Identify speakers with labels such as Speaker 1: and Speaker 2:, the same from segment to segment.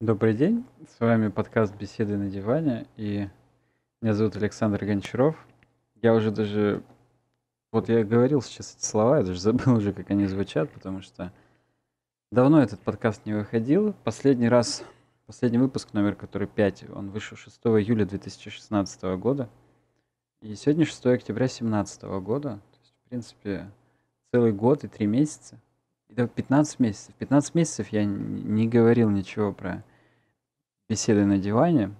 Speaker 1: Добрый день, с вами подкаст «Беседы на диване», и меня зовут Александр Гончаров. Я уже даже... Вот я говорил сейчас эти слова, я даже забыл уже, как они звучат, потому что давно этот подкаст не выходил. Последний раз, последний выпуск, номер который 5, он вышел 6 июля 2016 года. И сегодня 6 октября 2017 года. То есть, в принципе, целый год и три месяца. Это 15 месяцев. 15 месяцев я не говорил ничего про беседы на диване.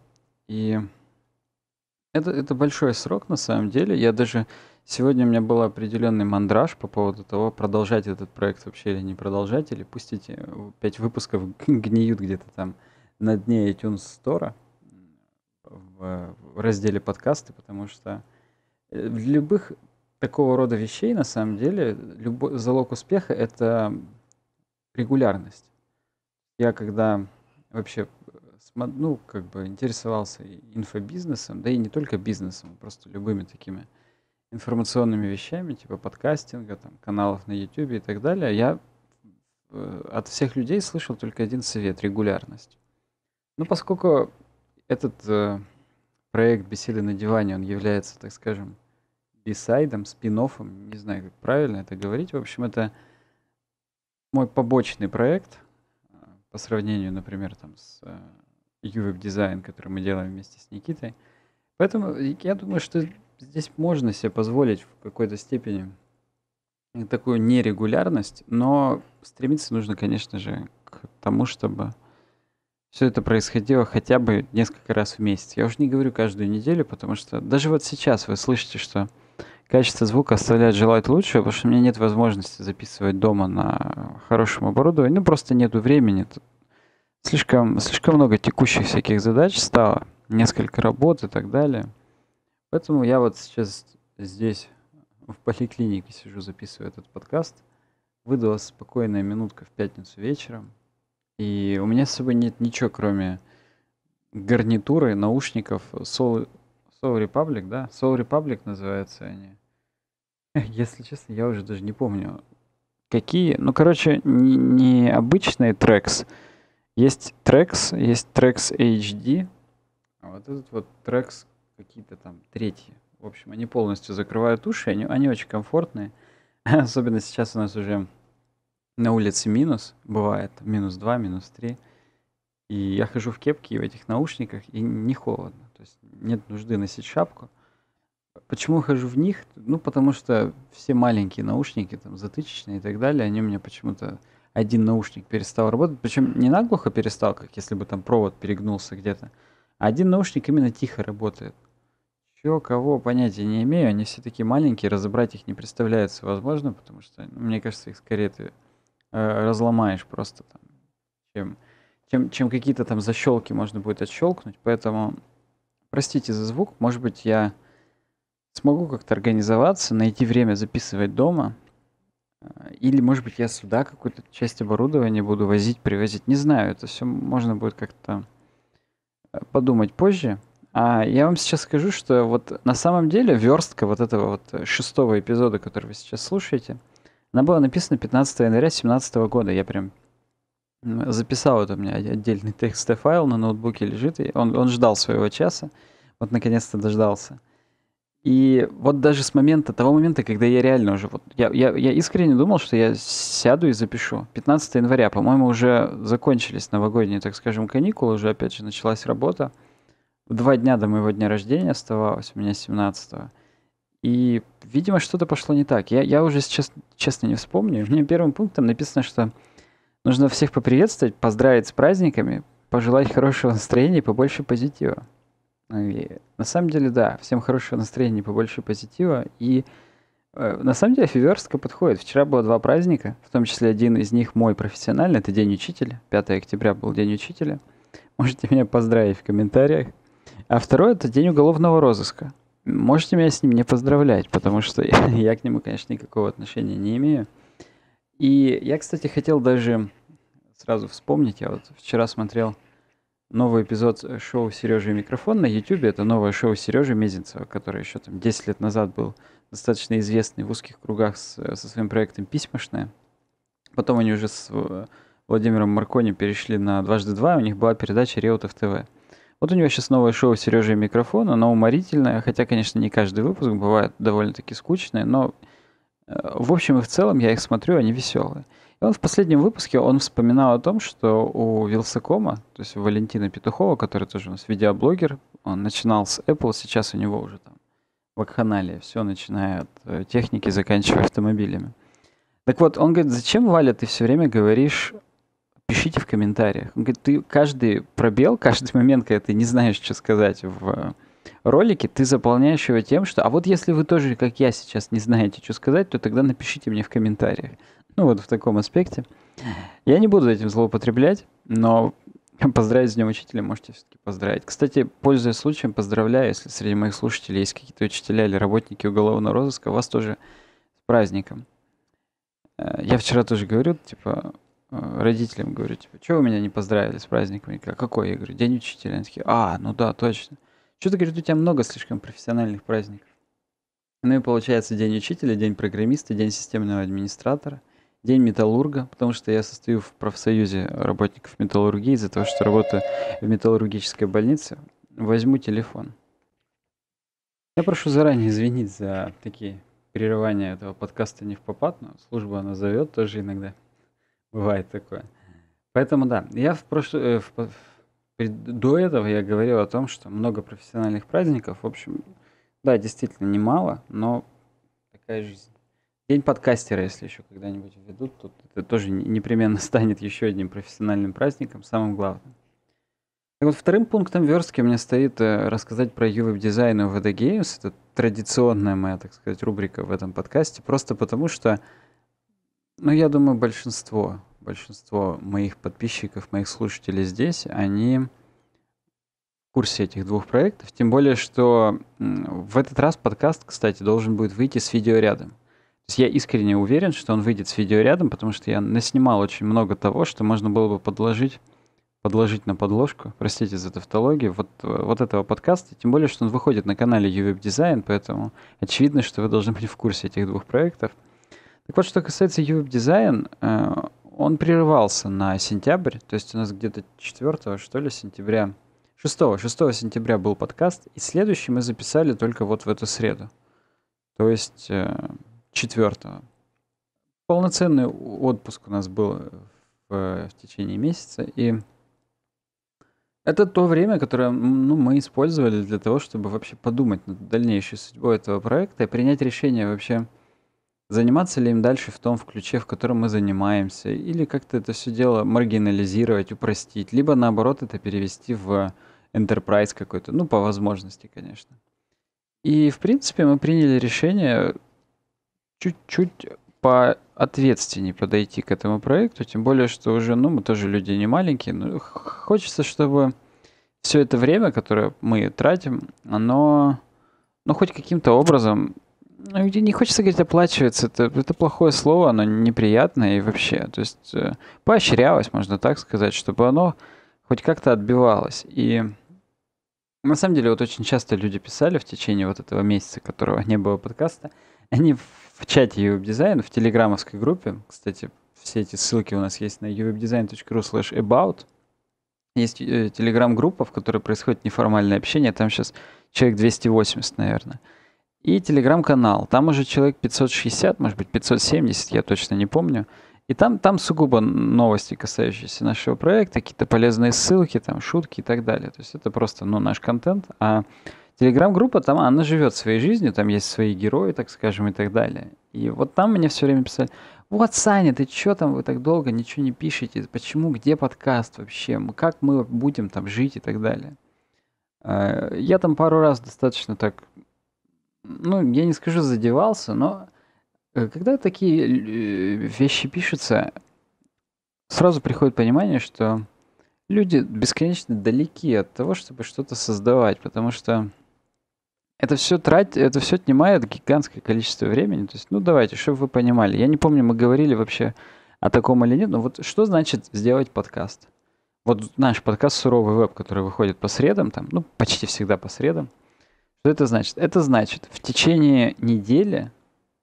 Speaker 1: И это, это большой срок на самом деле. Я даже сегодня у меня был определенный мандраж по поводу того, продолжать этот проект вообще или не продолжать, или пустить 5 э, выпусков гниют где-то там на дне iTunes Store в разделе подкасты, потому что э, в любых такого рода вещей, на самом деле, любой, залог успеха — это регулярность. Я когда вообще э, ну, как бы интересовался инфобизнесом, да и не только бизнесом, а просто любыми такими информационными вещами, типа подкастинга, там, каналов на YouTube и так далее, я э, от всех людей слышал только один совет — регулярность. но ну, поскольку этот э, проект «Беседы на диване», он является, так скажем, бисайдом, спин -оффом. не знаю, как правильно это говорить. В общем, это мой побочный проект э, по сравнению, например, там, с э, ювеб дизайн, который мы делаем вместе с Никитой. Поэтому я думаю, что здесь можно себе позволить в какой-то степени такую нерегулярность, но стремиться нужно, конечно же, к тому, чтобы все это происходило хотя бы несколько раз в месяц. Я уже не говорю каждую неделю, потому что даже вот сейчас вы слышите, что качество звука оставляет желать лучшего, потому что у меня нет возможности записывать дома на хорошем оборудовании. Ну, просто нету времени. Тут слишком, слишком много текущих всяких задач стало, несколько работ и так далее. Поэтому я вот сейчас здесь, в поликлинике сижу, записываю этот подкаст. Выдалась спокойная минутка в пятницу вечером. И у меня с собой нет ничего, кроме гарнитуры, наушников, соло Soul Republic, да? Soul Republic называются они. Если честно, я уже даже не помню. Какие? Ну, короче, не, обычные трекс. Есть трекс, есть трекс HD. А вот этот вот трекс какие-то там третьи. В общем, они полностью закрывают уши, они, они очень комфортные. Особенно сейчас у нас уже на улице минус, бывает минус 2, минус 3. И я хожу в кепке и в этих наушниках, и не холодно есть нет нужды носить шапку. Почему хожу в них? Ну, потому что все маленькие наушники, там, затычечные и так далее, они у меня почему-то... Один наушник перестал работать, причем не наглухо перестал, как если бы там провод перегнулся где-то, а один наушник именно тихо работает. Чего, кого, понятия не имею, они все такие маленькие, разобрать их не представляется возможно, потому что, ну, мне кажется, их скорее ты э, разломаешь просто там, чем, чем, чем какие-то там защелки можно будет отщелкнуть, поэтому Простите за звук, может быть, я смогу как-то организоваться, найти время записывать дома. Э, или, может быть, я сюда какую-то часть оборудования буду возить, привозить. Не знаю, это все можно будет как-то э, подумать позже. А я вам сейчас скажу, что вот на самом деле верстка вот этого вот э, шестого эпизода, который вы сейчас слушаете, она была написана 15 января 2017 года. Я прям записал это у меня отдельный текстовый файл на ноутбуке лежит, и он, он ждал своего часа, вот наконец-то дождался. И вот даже с момента, того момента, когда я реально уже, вот, я, я, я искренне думал, что я сяду и запишу. 15 января, по-моему, уже закончились новогодние, так скажем, каникулы, уже опять же началась работа. Два дня до моего дня рождения оставалось, у меня 17 -го. И, видимо, что-то пошло не так. Я, я уже сейчас, честно, не вспомню. У меня первым пунктом написано, что Нужно всех поприветствовать, поздравить с праздниками, пожелать хорошего настроения и побольше позитива. Ну и на самом деле, да, всем хорошего настроения, побольше позитива. И э, на самом деле фиверстка подходит. Вчера было два праздника, в том числе один из них мой профессиональный, это День Учителя. 5 октября был День Учителя. Можете меня поздравить в комментариях. А второй это День уголовного розыска. Можете меня с ним не поздравлять, потому что я, я к нему, конечно, никакого отношения не имею. И я, кстати, хотел даже сразу вспомнить. Я вот вчера смотрел новый эпизод шоу Сережи и микрофон на YouTube. Это новое шоу Сережи Мезенцева, который еще там 10 лет назад был достаточно известный в узких кругах с, э, со своим проектом «Письмошная». Потом они уже с э, Владимиром Маркони перешли на «Дважды два», у них была передача «Реутов ТВ». Вот у него сейчас новое шоу Сережи и микрофон», оно уморительное, хотя, конечно, не каждый выпуск, бывает довольно-таки скучное, но э, в общем и в целом я их смотрю, они веселые. Он ну, в последнем выпуске он вспоминал о том, что у Вилсакома, то есть у Валентина Петухова, который тоже у нас видеоблогер, он начинал с Apple, сейчас у него уже там вакханалия, все, начиная от э, техники, заканчивая автомобилями. Так вот, он говорит, зачем, Валя, ты все время говоришь, пишите в комментариях. Он говорит, ты каждый пробел, каждый момент, когда ты не знаешь, что сказать в ролике, ты заполняешь его тем, что, а вот если вы тоже, как я сейчас, не знаете, что сказать, то тогда напишите мне в комментариях. Ну, вот в таком аспекте. Я не буду этим злоупотреблять, но поздравить с Днем Учителя можете все-таки поздравить. Кстати, пользуясь случаем, поздравляю, если среди моих слушателей есть какие-то учителя или работники уголовного розыска, вас тоже с праздником. Э, я вчера тоже говорю, типа, э, родителям говорю, типа, что вы меня не поздравили с праздником? Я говорю, какой? Я говорю, День Учителя. Они такие, а, ну да, точно. Что ты говоришь, у тебя много слишком профессиональных праздников. Ну и получается День Учителя, День Программиста, День Системного Администратора – День металлурга, потому что я состою в профсоюзе работников металлургии из-за того, что работаю в металлургической больнице. Возьму телефон. Я прошу заранее извинить за такие прерывания этого подкаста не в попад, но служба она зовет тоже иногда. Бывает такое. Поэтому да, я в прошлый... Э, в, до этого я говорил о том, что много профессиональных праздников, в общем, да, действительно немало, но такая жизнь. День подкастера, если еще когда-нибудь введут, то это тоже непременно станет еще одним профессиональным праздником, самым главным. Так вот, вторым пунктом верстки мне стоит э, рассказать про UWeb дизайн и VD Games. Это традиционная моя, так сказать, рубрика в этом подкасте, просто потому что, ну, я думаю, большинство, большинство моих подписчиков, моих слушателей здесь, они в курсе этих двух проектов, тем более, что в этот раз подкаст, кстати, должен будет выйти с видеорядом я искренне уверен, что он выйдет с видеорядом, потому что я наснимал очень много того, что можно было бы подложить, подложить на подложку, простите за тавтологию, вот, вот этого подкаста. Тем более, что он выходит на канале UWeb Design, поэтому очевидно, что вы должны быть в курсе этих двух проектов. Так вот, что касается UWeb Design, э, он прерывался на сентябрь, то есть у нас где-то 4 что ли сентября, 6, 6 сентября был подкаст, и следующий мы записали только вот в эту среду. То есть э, четвертого. Полноценный отпуск у нас был э, в, э, в течение месяца, и это то время, которое ну, мы использовали для того, чтобы вообще подумать над дальнейшей судьбой этого проекта и принять решение вообще, заниматься ли им дальше в том в ключе, в котором мы занимаемся, или как-то это все дело маргинализировать, упростить, либо наоборот это перевести в enterprise какой-то, ну, по возможности, конечно. И, в принципе, мы приняли решение чуть-чуть по ответственнее подойти к этому проекту, тем более, что уже, ну, мы тоже люди не маленькие, но хочется, чтобы все это время, которое мы тратим, оно, ну, хоть каким-то образом, ну, не хочется говорить оплачивается, это, это плохое слово, оно неприятное и вообще, то есть э, поощрялось, можно так сказать, чтобы оно хоть как-то отбивалось. И на самом деле, вот очень часто люди писали в течение вот этого месяца, которого не было подкаста, они в чате UWebDesign, в телеграмовской группе. Кстати, все эти ссылки у нас есть на uwebdesign.ru slash about. Есть э, телеграм-группа, в которой происходит неформальное общение. Там сейчас человек 280, наверное. И телеграм-канал. Там уже человек 560, может быть, 570, я точно не помню. И там, там сугубо новости, касающиеся нашего проекта, какие-то полезные ссылки, там шутки и так далее. То есть это просто ну, наш контент. А Телеграм-группа там, она живет своей жизнью, там есть свои герои, так скажем, и так далее. И вот там мне все время писали, вот, Саня, ты что там, вы так долго ничего не пишете, почему, где подкаст вообще, как мы будем там жить и так далее. А, я там пару раз достаточно так, ну, я не скажу задевался, но э, когда такие э, вещи пишутся, сразу приходит понимание, что люди бесконечно далеки от того, чтобы что-то создавать, потому что это все трать, это все отнимает гигантское количество времени. То есть, ну давайте, чтобы вы понимали. Я не помню, мы говорили вообще о таком или нет, но вот что значит сделать подкаст? Вот наш подкаст «Суровый веб», который выходит по средам, там, ну, почти всегда по средам. Что это значит? Это значит, в течение недели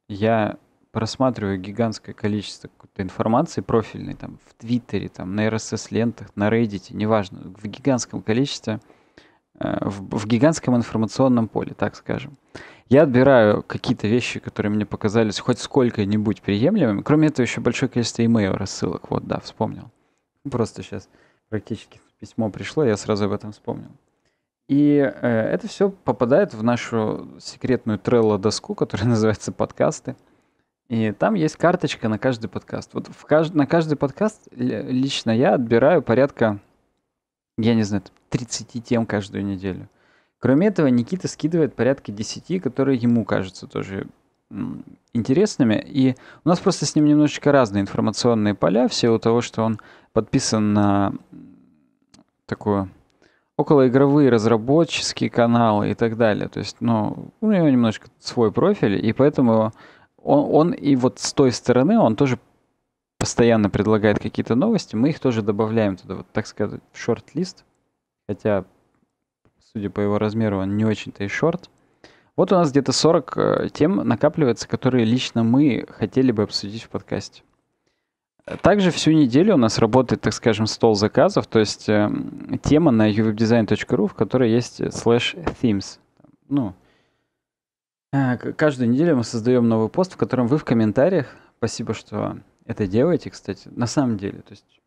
Speaker 1: я просматриваю гигантское количество какой-то информации профильной, там, в Твиттере, там, на RSS-лентах, на Reddit, неважно, в гигантском количестве – Э, в, в гигантском информационном поле, так скажем. Я отбираю какие-то вещи, которые мне показались хоть сколько-нибудь приемлемыми. Кроме этого, еще большое количество имейл рассылок. Вот, да, вспомнил. Просто сейчас практически письмо пришло, я сразу об этом вспомнил. И э, это все попадает в нашу секретную трелло-доску, которая называется подкасты. И там есть карточка на каждый подкаст. Вот в кажд... на каждый подкаст лично я отбираю порядка я не знаю, 30 тем каждую неделю. Кроме этого, Никита скидывает порядка 10, которые ему кажутся тоже интересными. И у нас просто с ним немножечко разные информационные поля, в силу того, что он подписан на такую околоигровые разработческие каналы и так далее. То есть, ну, у него немножко свой профиль, и поэтому он, он и вот с той стороны он тоже постоянно предлагает какие-то новости, мы их тоже добавляем туда, вот так сказать, в шорт-лист. Хотя, судя по его размеру, он не очень-то и шорт. Вот у нас где-то 40 э, тем накапливается, которые лично мы хотели бы обсудить в подкасте. Также всю неделю у нас работает, так скажем, стол заказов, то есть э, тема на uwebdesign.ru, в которой есть slash themes. Ну, э, каждую неделю мы создаем новый пост, в котором вы в комментариях, спасибо, что это делаете, кстати, на самом деле, то есть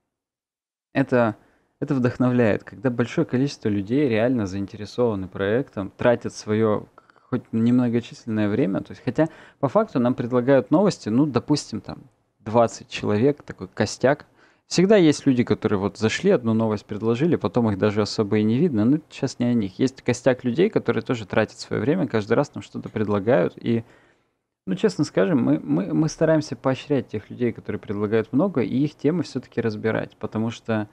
Speaker 1: это, это вдохновляет, когда большое количество людей реально заинтересованы проектом, тратят свое хоть немногочисленное время, то есть хотя по факту нам предлагают новости, ну, допустим, там 20 человек, такой костяк, Всегда есть люди, которые вот зашли, одну новость предложили, потом их даже особо и не видно, но сейчас не о них. Есть костяк людей, которые тоже тратят свое время, каждый раз нам что-то предлагают, и ну, честно скажем, мы, мы, мы стараемся поощрять тех людей, которые предлагают много, и их темы все-таки разбирать, потому что,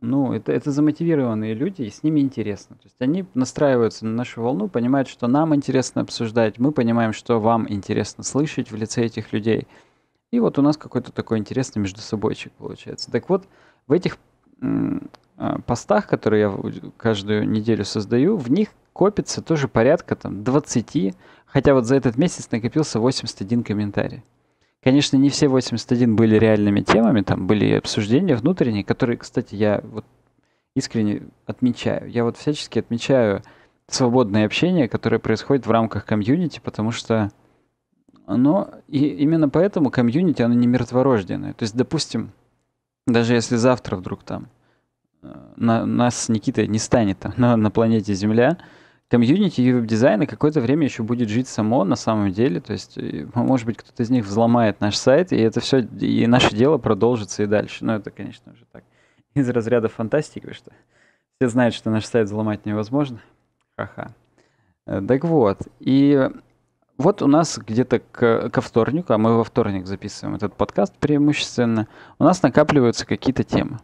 Speaker 1: ну, это, это замотивированные люди, и с ними интересно. То есть они настраиваются на нашу волну, понимают, что нам интересно обсуждать, мы понимаем, что вам интересно слышать в лице этих людей. И вот у нас какой-то такой интересный между собойчик получается. Так вот, в этих а, постах, которые я каждую неделю создаю, в них копится тоже порядка там 20, хотя вот за этот месяц накопился 81 комментарий. Конечно, не все 81 были реальными темами, там были обсуждения внутренние, которые, кстати, я вот искренне отмечаю. Я вот всячески отмечаю свободное общение, которое происходит в рамках комьюнити, потому что оно, и именно поэтому комьюнити, оно не мертворожденное. То есть, допустим, даже если завтра вдруг там э, на, нас с Никитой не станет там, на, на планете Земля, комьюнити ювеб дизайна какое-то время еще будет жить само на самом деле. То есть, ну, может быть, кто-то из них взломает наш сайт, и это все, и наше дело продолжится и дальше. Но это, конечно уже так из разряда фантастики, что все знают, что наш сайт взломать невозможно. Ха-ха. Э, так вот, и вот у нас где-то к, ко вторнику, а мы во вторник записываем этот подкаст преимущественно, у нас накапливаются какие-то темы.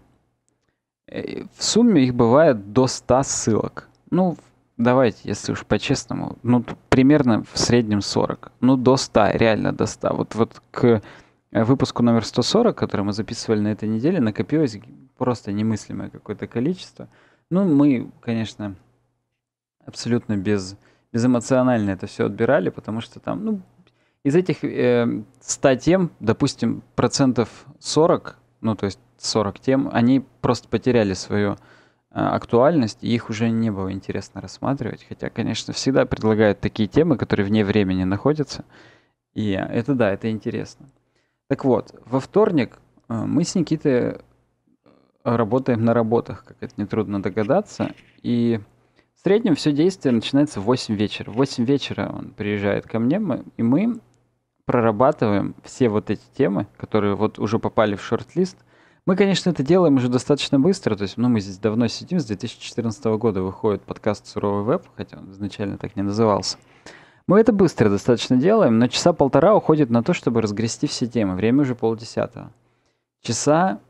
Speaker 1: Э, в сумме их бывает до 100 ссылок. Ну, давайте, если уж по-честному, ну, примерно в среднем 40. Ну, до 100, реально до 100. Вот, вот к э, выпуску номер 140, который мы записывали на этой неделе, накопилось просто немыслимое какое-то количество. Ну, мы, конечно, абсолютно без, безэмоционально это все отбирали, потому что там, ну, из этих э, 100 тем, допустим, процентов 40, ну, то есть 40 тем, они просто потеряли свое Э, актуальность, и их уже не было интересно рассматривать. Хотя, конечно, всегда предлагают такие темы, которые вне времени находятся. И это да, это интересно. Так вот, во вторник э, мы с Никитой э, работаем на работах, как это нетрудно догадаться. И в среднем все действие начинается в 8 вечера. В 8 вечера он приезжает ко мне, мы, и мы прорабатываем все вот эти темы, которые вот уже попали в шорт-лист, мы, конечно, это делаем уже достаточно быстро, то есть ну, мы здесь давно сидим, с 2014 года выходит подкаст «Суровый веб», хотя он изначально так не назывался. Мы это быстро достаточно делаем, но часа полтора уходит на то, чтобы разгрести все темы. Время уже полдесятого. Часа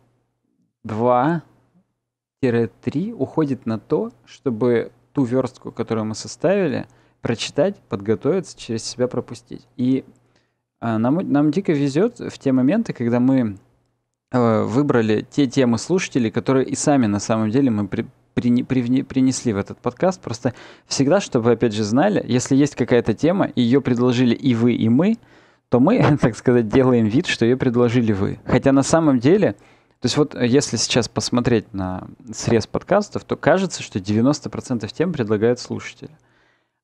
Speaker 1: два-три уходит на то, чтобы ту верстку, которую мы составили, прочитать, подготовиться, через себя пропустить. И а, нам, нам дико везет в те моменты, когда мы Э, выбрали те темы слушателей, которые и сами на самом деле мы при, при, при, принесли в этот подкаст. Просто всегда, чтобы вы опять же знали, если есть какая-то тема, ее предложили и вы, и мы, то мы, так сказать, делаем вид, что ее предложили вы. Хотя на самом деле, то есть вот э, если сейчас посмотреть на срез подкастов, то кажется, что 90% тем предлагают слушатели.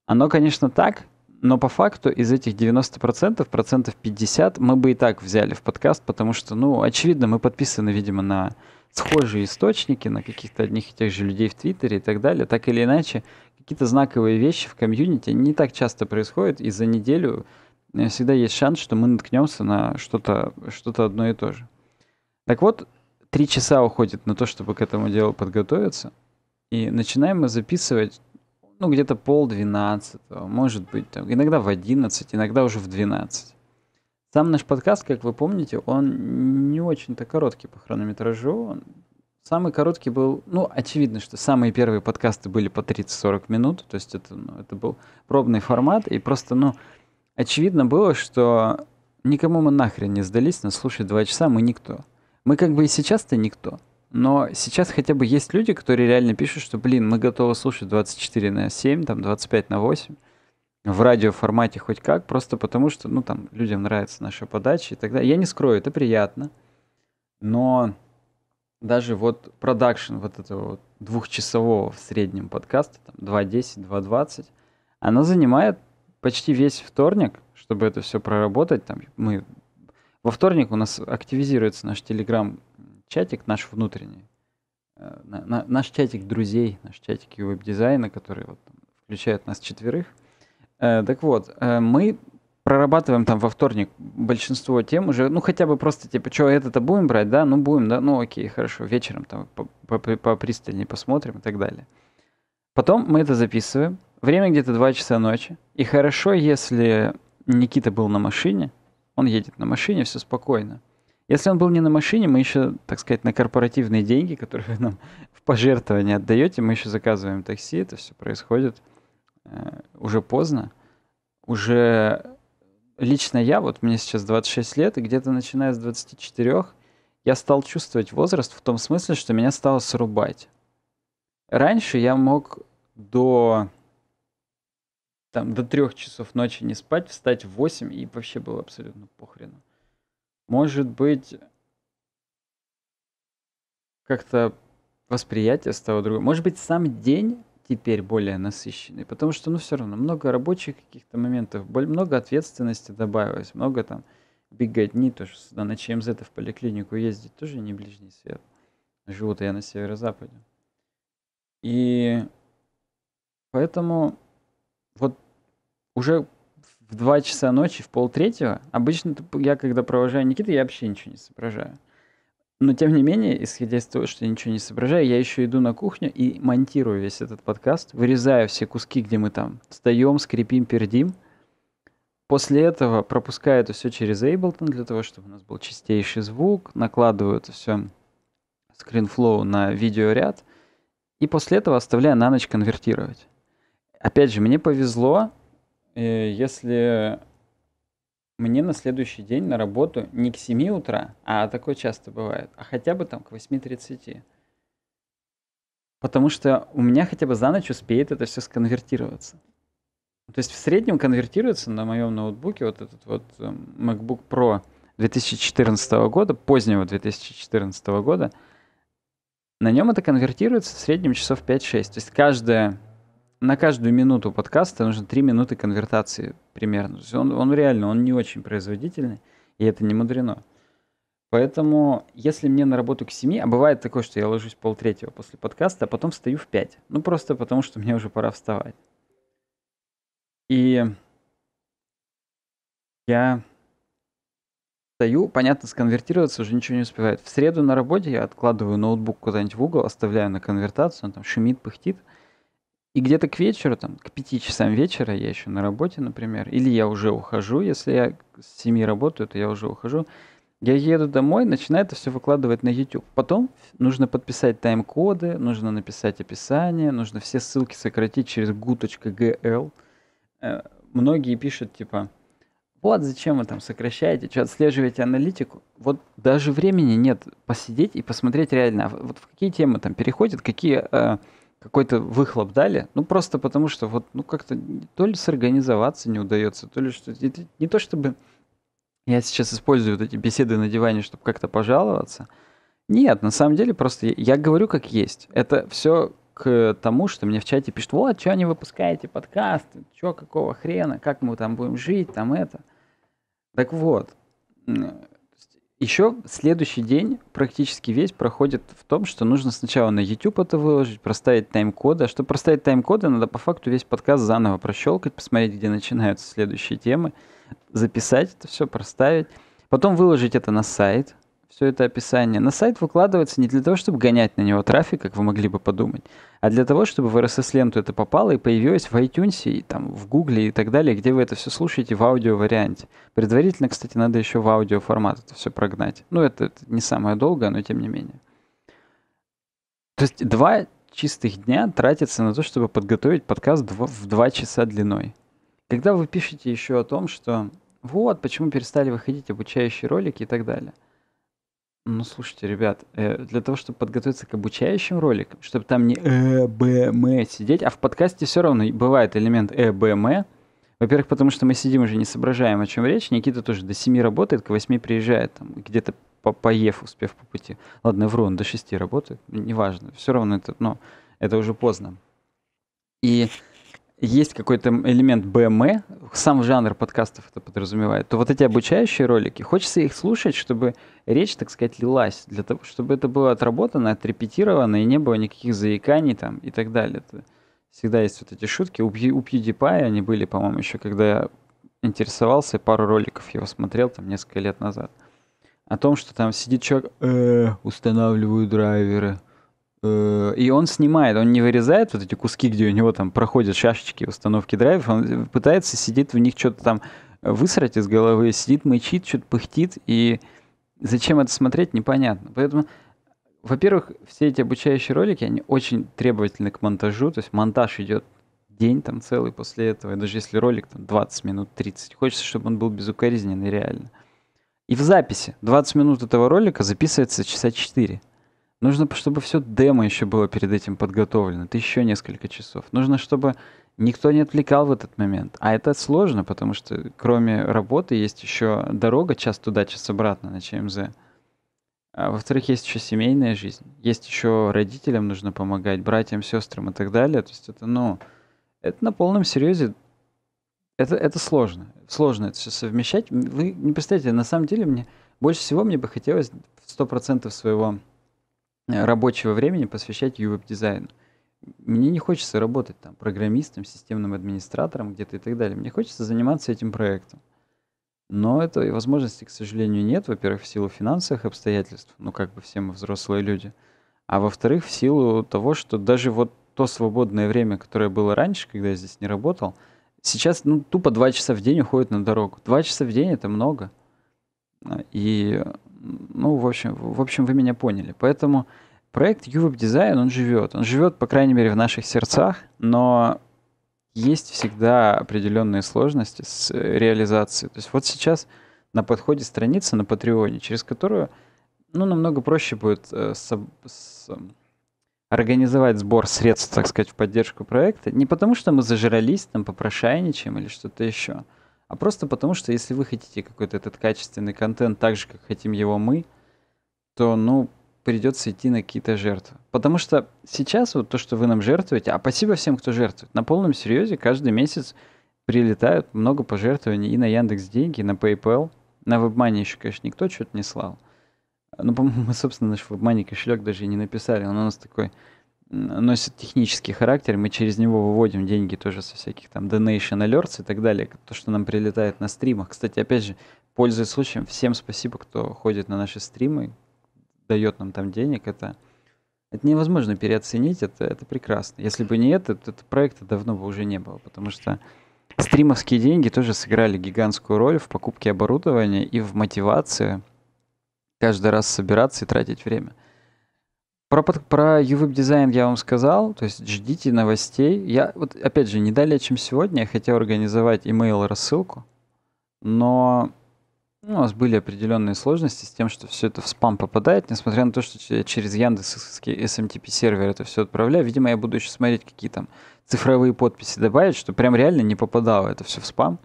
Speaker 1: Оно, конечно, так, но по факту из этих 90%, процентов 50 мы бы и так взяли в подкаст, потому что, ну, очевидно, мы подписаны, видимо, на схожие источники, на каких-то одних и тех же людей в Твиттере и так далее. Так или иначе, какие-то знаковые вещи в комьюнити не так часто происходят, и за неделю э, всегда есть шанс, что мы наткнемся на что-то что одно и то же. Так вот, три часа уходит на то, чтобы к этому делу подготовиться. И начинаем мы записывать ну, где-то пол двенадцатого, может быть, там, иногда в одиннадцать, иногда уже в двенадцать. Сам наш подкаст, как вы помните, он не очень-то короткий по хронометражу. Самый короткий был, ну, очевидно, что самые первые подкасты были по 30-40 минут, то есть это, ну, это был пробный формат, и просто, ну, очевидно было, что никому мы нахрен не сдались, нас слушать два часа мы никто. Мы как бы и сейчас-то никто. Но сейчас хотя бы есть люди, которые реально пишут, что, блин, мы готовы слушать 24 на 7, там 25 на 8 в радиоформате хоть как, просто потому что, ну, там, людям нравится наша подача и так далее. Я не скрою, это приятно, но даже вот продакшн вот этого вот двухчасового в среднем подкаста, там, 2.10, 2.20, она занимает почти весь вторник, чтобы это все проработать. Там мы... Во вторник у нас активизируется наш телеграм чатик наш внутренний, э, на, на, наш чатик друзей, наш чатик веб-дизайна, который вот, там, включает нас четверых. Э, так вот, э, мы прорабатываем там во вторник большинство тем уже, ну хотя бы просто типа, что это-то будем брать, да, ну будем, да, ну окей, хорошо, вечером там по, по, посмотрим и так далее. Потом мы это записываем, время где-то 2 часа ночи, и хорошо, если Никита был на машине, он едет на машине, все спокойно. Если он был не на машине, мы еще, так сказать, на корпоративные деньги, которые вы нам в пожертвование отдаете, мы еще заказываем такси, это все происходит э, уже поздно. Уже лично я, вот мне сейчас 26 лет, и где-то начиная с 24 я стал чувствовать возраст в том смысле, что меня стало срубать. Раньше я мог до там, до трех часов ночи не спать, встать в 8, и вообще было абсолютно похрену может быть, как-то восприятие стало другое. Может быть, сам день теперь более насыщенный, потому что, ну, все равно много рабочих каких-то моментов, много ответственности добавилось, много там беготни, то, что сюда на ЧМЗ в поликлинику ездить, тоже не ближний свет. Живу-то я на северо-западе. И поэтому вот уже в 2 часа ночи, в полтретьего, обычно я, когда провожаю Никиту я вообще ничего не соображаю. Но тем не менее, исходя из того, что я ничего не соображаю, я еще иду на кухню и монтирую весь этот подкаст, вырезаю все куски, где мы там встаем, скрипим, пердим. После этого пропускаю это все через Ableton для того, чтобы у нас был чистейший звук, накладываю это все скринфлоу на видеоряд и после этого оставляю на ночь конвертировать. Опять же, мне повезло, Э, если мне на следующий день на работу не к 7 утра, а такое часто бывает, а хотя бы там к 8.30. Потому что у меня хотя бы за ночь успеет это все сконвертироваться. То есть в среднем конвертируется на моем ноутбуке вот этот вот эм, MacBook Pro 2014 года, позднего 2014 года, на нем это конвертируется в среднем часов 5-6. То есть каждая на каждую минуту подкаста нужно 3 минуты конвертации примерно. он, он реально, он не очень производительный, и это не мудрено. Поэтому, если мне на работу к 7, а бывает такое, что я ложусь полтретьего после подкаста, а потом встаю в 5. Ну, просто потому, что мне уже пора вставать. И я встаю, понятно, сконвертироваться уже ничего не успевает. В среду на работе я откладываю ноутбук куда-нибудь в угол, оставляю на конвертацию, он там шумит, пыхтит – и где-то к вечеру, там, к пяти часам вечера я еще на работе, например, или я уже ухожу, если я с 7 работаю, то я уже ухожу. Я еду домой, начинаю это все выкладывать на YouTube. Потом нужно подписать тайм-коды, нужно написать описание, нужно все ссылки сократить через gu.gl. Э, многие пишут, типа, вот зачем вы там сокращаете, что отслеживаете аналитику. Вот даже времени нет посидеть и посмотреть реально, а вот в какие темы там переходят, какие э, какой-то выхлоп дали, ну просто потому что вот, ну как-то то ли сорганизоваться не удается, то ли что не то чтобы я сейчас использую вот эти беседы на диване, чтобы как-то пожаловаться. Нет, на самом деле просто я, я говорю как есть. Это все к тому, что мне в чате пишут, вот, что не выпускаете подкаст, что, какого хрена, как мы там будем жить, там это. Так вот, еще следующий день практически весь проходит в том, что нужно сначала на YouTube это выложить, проставить тайм-коды. А чтобы проставить тайм-коды, надо по факту весь подкаст заново прощелкать, посмотреть, где начинаются следующие темы, записать это все, проставить. Потом выложить это на сайт, все это описание, на сайт выкладывается не для того, чтобы гонять на него трафик, как вы могли бы подумать, а для того, чтобы в RSS-ленту это попало и появилось в iTunes, и там, в Google и так далее, где вы это все слушаете в аудио-варианте. Предварительно, кстати, надо еще в аудио-формат это все прогнать. Ну, это, это не самое долгое, но тем не менее. То есть два чистых дня тратится на то, чтобы подготовить подкаст в два часа длиной. Когда вы пишете еще о том, что вот почему перестали выходить обучающие ролики и так далее – ну, слушайте, ребят, э, для того, чтобы подготовиться к обучающим роликам, чтобы там не э, б, м сидеть, а в подкасте все равно бывает элемент э, б, м. Во-первых, потому что мы сидим уже не соображаем, о чем речь. Никита тоже до 7 работает, к 8 приезжает, там, где-то по поев, успев по пути. Ладно, вру, он до 6 работает, неважно. Все равно это, но ну, это уже поздно. И есть какой-то элемент БМ, сам жанр подкастов это подразумевает, то вот эти обучающие ролики, хочется их слушать, чтобы речь, так сказать, лилась, для того, чтобы это было отработано, отрепетировано, и не было никаких заиканий там и так далее. Это всегда есть вот эти шутки. У, Пью, у PewDiePie они были, по-моему, еще когда я интересовался, пару роликов его смотрел там несколько лет назад. О том, что там сидит человек, э, устанавливаю драйверы, Э, и он снимает, он не вырезает вот эти куски, где у него там проходят шашечки установки драйвов, он пытается, сидит в них что-то там высрать из головы, сидит, мычит, что-то пыхтит, и зачем это смотреть, непонятно. Поэтому, во-первых, все эти обучающие ролики, они очень требовательны к монтажу, то есть монтаж идет день там целый после этого, и даже если ролик там 20 минут, 30, хочется, чтобы он был безукоризненный реально. И в записи 20 минут этого ролика записывается часа 4. Нужно, чтобы все демо еще было перед этим подготовлено. Это еще несколько часов. Нужно, чтобы никто не отвлекал в этот момент. А это сложно, потому что кроме работы есть еще дорога час туда, час обратно на ЧМЗ. А во-вторых, есть еще семейная жизнь. Есть еще родителям нужно помогать, братьям, сестрам и так далее. То есть это, ну, это на полном серьезе. Это, это сложно. Сложно это все совмещать. Вы не представляете, на самом деле мне больше всего мне бы хотелось сто процентов своего Э, рабочего времени посвящать ювеб-дизайну. Мне не хочется работать там программистом, системным администратором где-то и так далее. Мне хочется заниматься этим проектом. Но этой возможности, к сожалению, нет. Во-первых, в силу финансовых обстоятельств, ну как бы все мы взрослые люди. А во-вторых, в силу того, что даже вот то свободное время, которое было раньше, когда я здесь не работал, сейчас ну, тупо два часа в день уходит на дорогу. Два часа в день это много. И ну, в общем, в общем, вы меня поняли. Поэтому проект UWeb Design, он живет. Он живет, по крайней мере, в наших сердцах, но есть всегда определенные сложности с э, реализацией. То есть вот сейчас на подходе страница на Патреоне, через которую ну, намного проще будет э, с, с, эм, организовать сбор средств, так сказать, в поддержку проекта. Не потому, что мы зажрались, там, попрошайничаем или что-то еще, а просто потому, что если вы хотите какой-то этот качественный контент так же, как хотим его мы, то, ну, придется идти на какие-то жертвы. Потому что сейчас вот то, что вы нам жертвуете, а спасибо всем, кто жертвует, на полном серьезе каждый месяц прилетают много пожертвований и на Яндекс деньги, и на PayPal. На WebMoney еще, конечно, никто что-то не слал. Ну, по-моему, мы, собственно, наш WebMoney кошелек даже и не написали. Он у нас такой носит технический характер, мы через него выводим деньги тоже со всяких там donation alerts и так далее, то, что нам прилетает на стримах. Кстати, опять же, пользуясь случаем, всем спасибо, кто ходит на наши стримы, дает нам там денег, это, это невозможно переоценить, это, это прекрасно. Если бы не это, то это проекта давно бы уже не было, потому что стримовские деньги тоже сыграли гигантскую роль в покупке оборудования и в мотивации каждый раз собираться и тратить время – про, про UWeb-дизайн я вам сказал, то есть ждите новостей. Я, вот опять же, не далее, чем сегодня, я хотел организовать email-рассылку, но ну, у нас были определенные сложности с тем, что все это в спам попадает, несмотря на то, что через Яндекс SMTP сервер это все отправляю. Видимо, я буду еще смотреть, какие там цифровые подписи добавить, что прям реально не попадало это все в спам.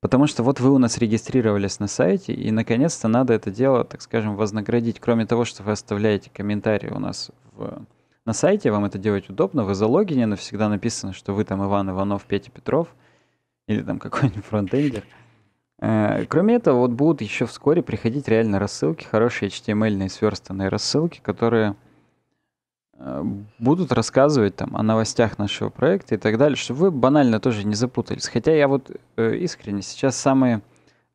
Speaker 1: Потому что вот вы у нас регистрировались на сайте, и наконец-то надо это дело, так скажем, вознаградить. Кроме того, что вы оставляете комментарии у нас в, на сайте, вам это делать удобно, вы залогинены, всегда написано, что вы там Иван Иванов, Петя Петров, или там какой-нибудь фронтендер. Э, кроме этого, вот будут еще вскоре приходить реально рассылки, хорошие HTML-ные эм сверстанные рассылки, которые Э, будут рассказывать там о новостях нашего проекта и так далее, чтобы вы банально тоже не запутались. Хотя я вот э, искренне сейчас самые,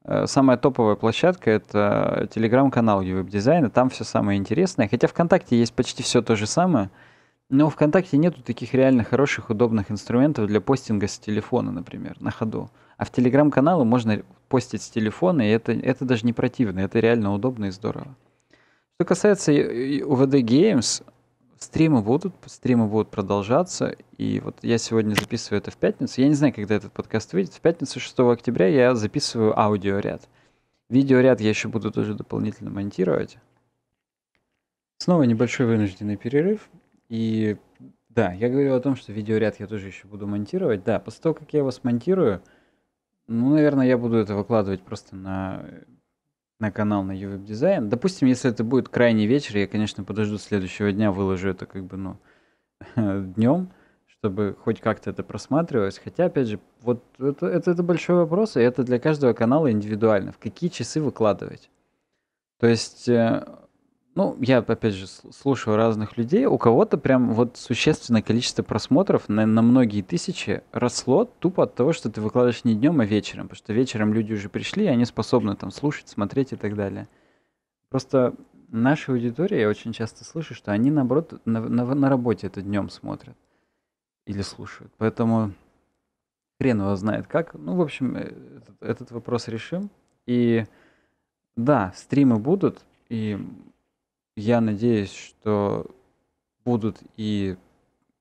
Speaker 1: э, самая топовая площадка — это телеграм-канал Ювеб Дизайна, там все самое интересное. Хотя ВКонтакте есть почти все то же самое, но ВКонтакте нету таких реально хороших, удобных инструментов для постинга с телефона, например, на ходу. А в телеграм-каналы можно постить с телефона, и это, это даже не противно, это реально удобно и здорово. Что касается UVD Games, стримы будут, стримы будут продолжаться. И вот я сегодня записываю это в пятницу. Я не знаю, когда этот подкаст выйдет. В пятницу 6 октября я записываю аудиоряд. Видеоряд я еще буду тоже дополнительно монтировать. Снова небольшой вынужденный перерыв. И да, я говорил о том, что видеоряд я тоже еще буду монтировать. Да, после того, как я его смонтирую, ну, наверное, я буду это выкладывать просто на на канал на UWeb дизайн. Допустим, если это будет крайний вечер, я, конечно, подожду следующего дня, выложу это как бы, ну, днем, чтобы хоть как-то это просматривалось. Хотя, опять же, вот это, это, это большой вопрос, и это для каждого канала индивидуально. В какие часы выкладывать? То есть э, ну, я, опять же, слушаю разных людей. У кого-то прям вот существенное количество просмотров на, на многие тысячи росло тупо от того, что ты выкладываешь не днем, а вечером. Потому что вечером люди уже пришли, и они способны там слушать, смотреть и так далее. Просто наша аудитория, я очень часто слышу, что они, наоборот, на, на, на работе это днем смотрят или слушают. Поэтому хрен его знает как. Ну, в общем, э, этот, этот вопрос решим. И да, стримы будут, и я надеюсь, что будут и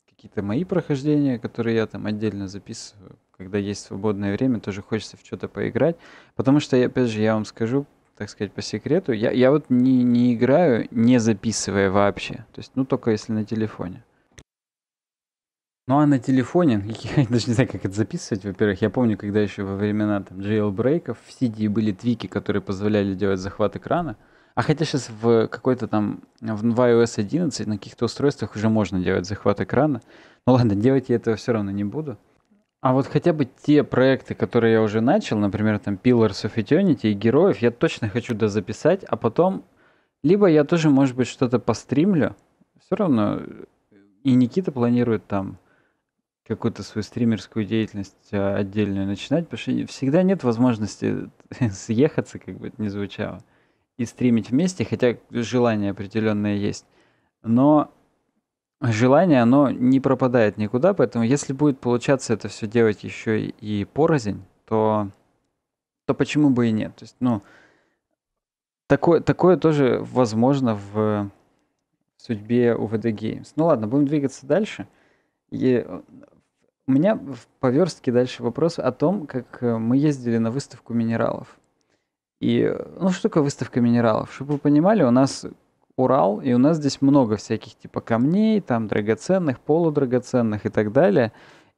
Speaker 1: какие-то мои прохождения, которые я там отдельно записываю, когда есть свободное время, тоже хочется в что-то поиграть. Потому что, опять же, я вам скажу, так сказать, по секрету, я, я вот не, не играю, не записывая вообще. То есть, ну, только если на телефоне. Ну, а на телефоне, я даже не знаю, как это записывать, во-первых. Я помню, когда еще во времена там jailbreak'ов в CD были твики, которые позволяли делать захват экрана. А хотя сейчас в какой-то там, в iOS 11 на каких-то устройствах уже можно делать захват экрана. Ну ладно, делать я этого все равно не буду. А вот хотя бы те проекты, которые я уже начал, например, там Pillars of Eternity и Героев, я точно хочу дозаписать, а потом либо я тоже, может быть, что-то постримлю. Все равно и Никита планирует там какую-то свою стримерскую деятельность а, отдельную начинать, потому что всегда нет возможности съехаться, как бы это ни звучало и стримить вместе, хотя желание определенное есть. Но желание, оно не пропадает никуда, поэтому если будет получаться это все делать еще и порознь, то, то почему бы и нет? То есть, ну, такое, такое тоже возможно в судьбе УВД Games. Ну ладно, будем двигаться дальше. И э, у меня в поверстке дальше вопрос о том, как э, мы ездили на выставку минералов. И, э, ну, что такое выставка минералов? Чтобы вы понимали, у нас Урал, и у нас здесь много всяких типа камней, там драгоценных, полудрагоценных и так далее.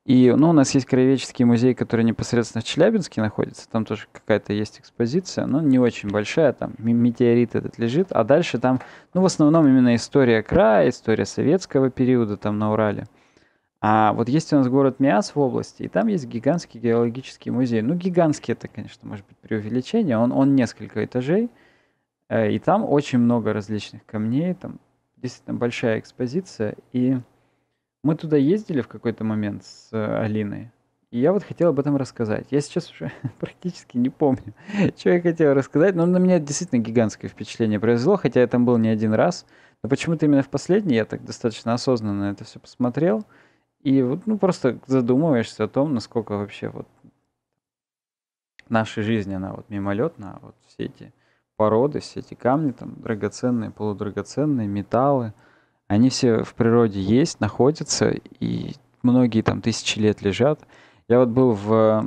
Speaker 1: И, ну, у нас есть Краеведческий музей, который непосредственно в Челябинске находится. Там тоже какая-то есть экспозиция, но не очень большая. Там метеорит этот лежит. А дальше там, ну, в основном именно история края, история советского периода там на Урале. А вот есть у нас город Миас в области, и там есть гигантский геологический музей. Ну, гигантский это, конечно, может быть преувеличение. Он, он несколько этажей, э, и там очень много различных камней, там действительно большая экспозиция. И мы туда ездили в какой-то момент с э, Алиной, и я вот хотел об этом рассказать. Я сейчас уже практически не помню, что я хотел рассказать, но на меня действительно гигантское впечатление произвело, хотя я там был не один раз. Но почему-то именно в последний я так достаточно осознанно это все посмотрел – и вот, ну, просто задумываешься о том, насколько вообще вот нашей жизни она вот мимолетна, а вот все эти породы, все эти камни, там, драгоценные, полудрагоценные, металлы, они все в природе есть, находятся, и многие там тысячи лет лежат. Я вот был в,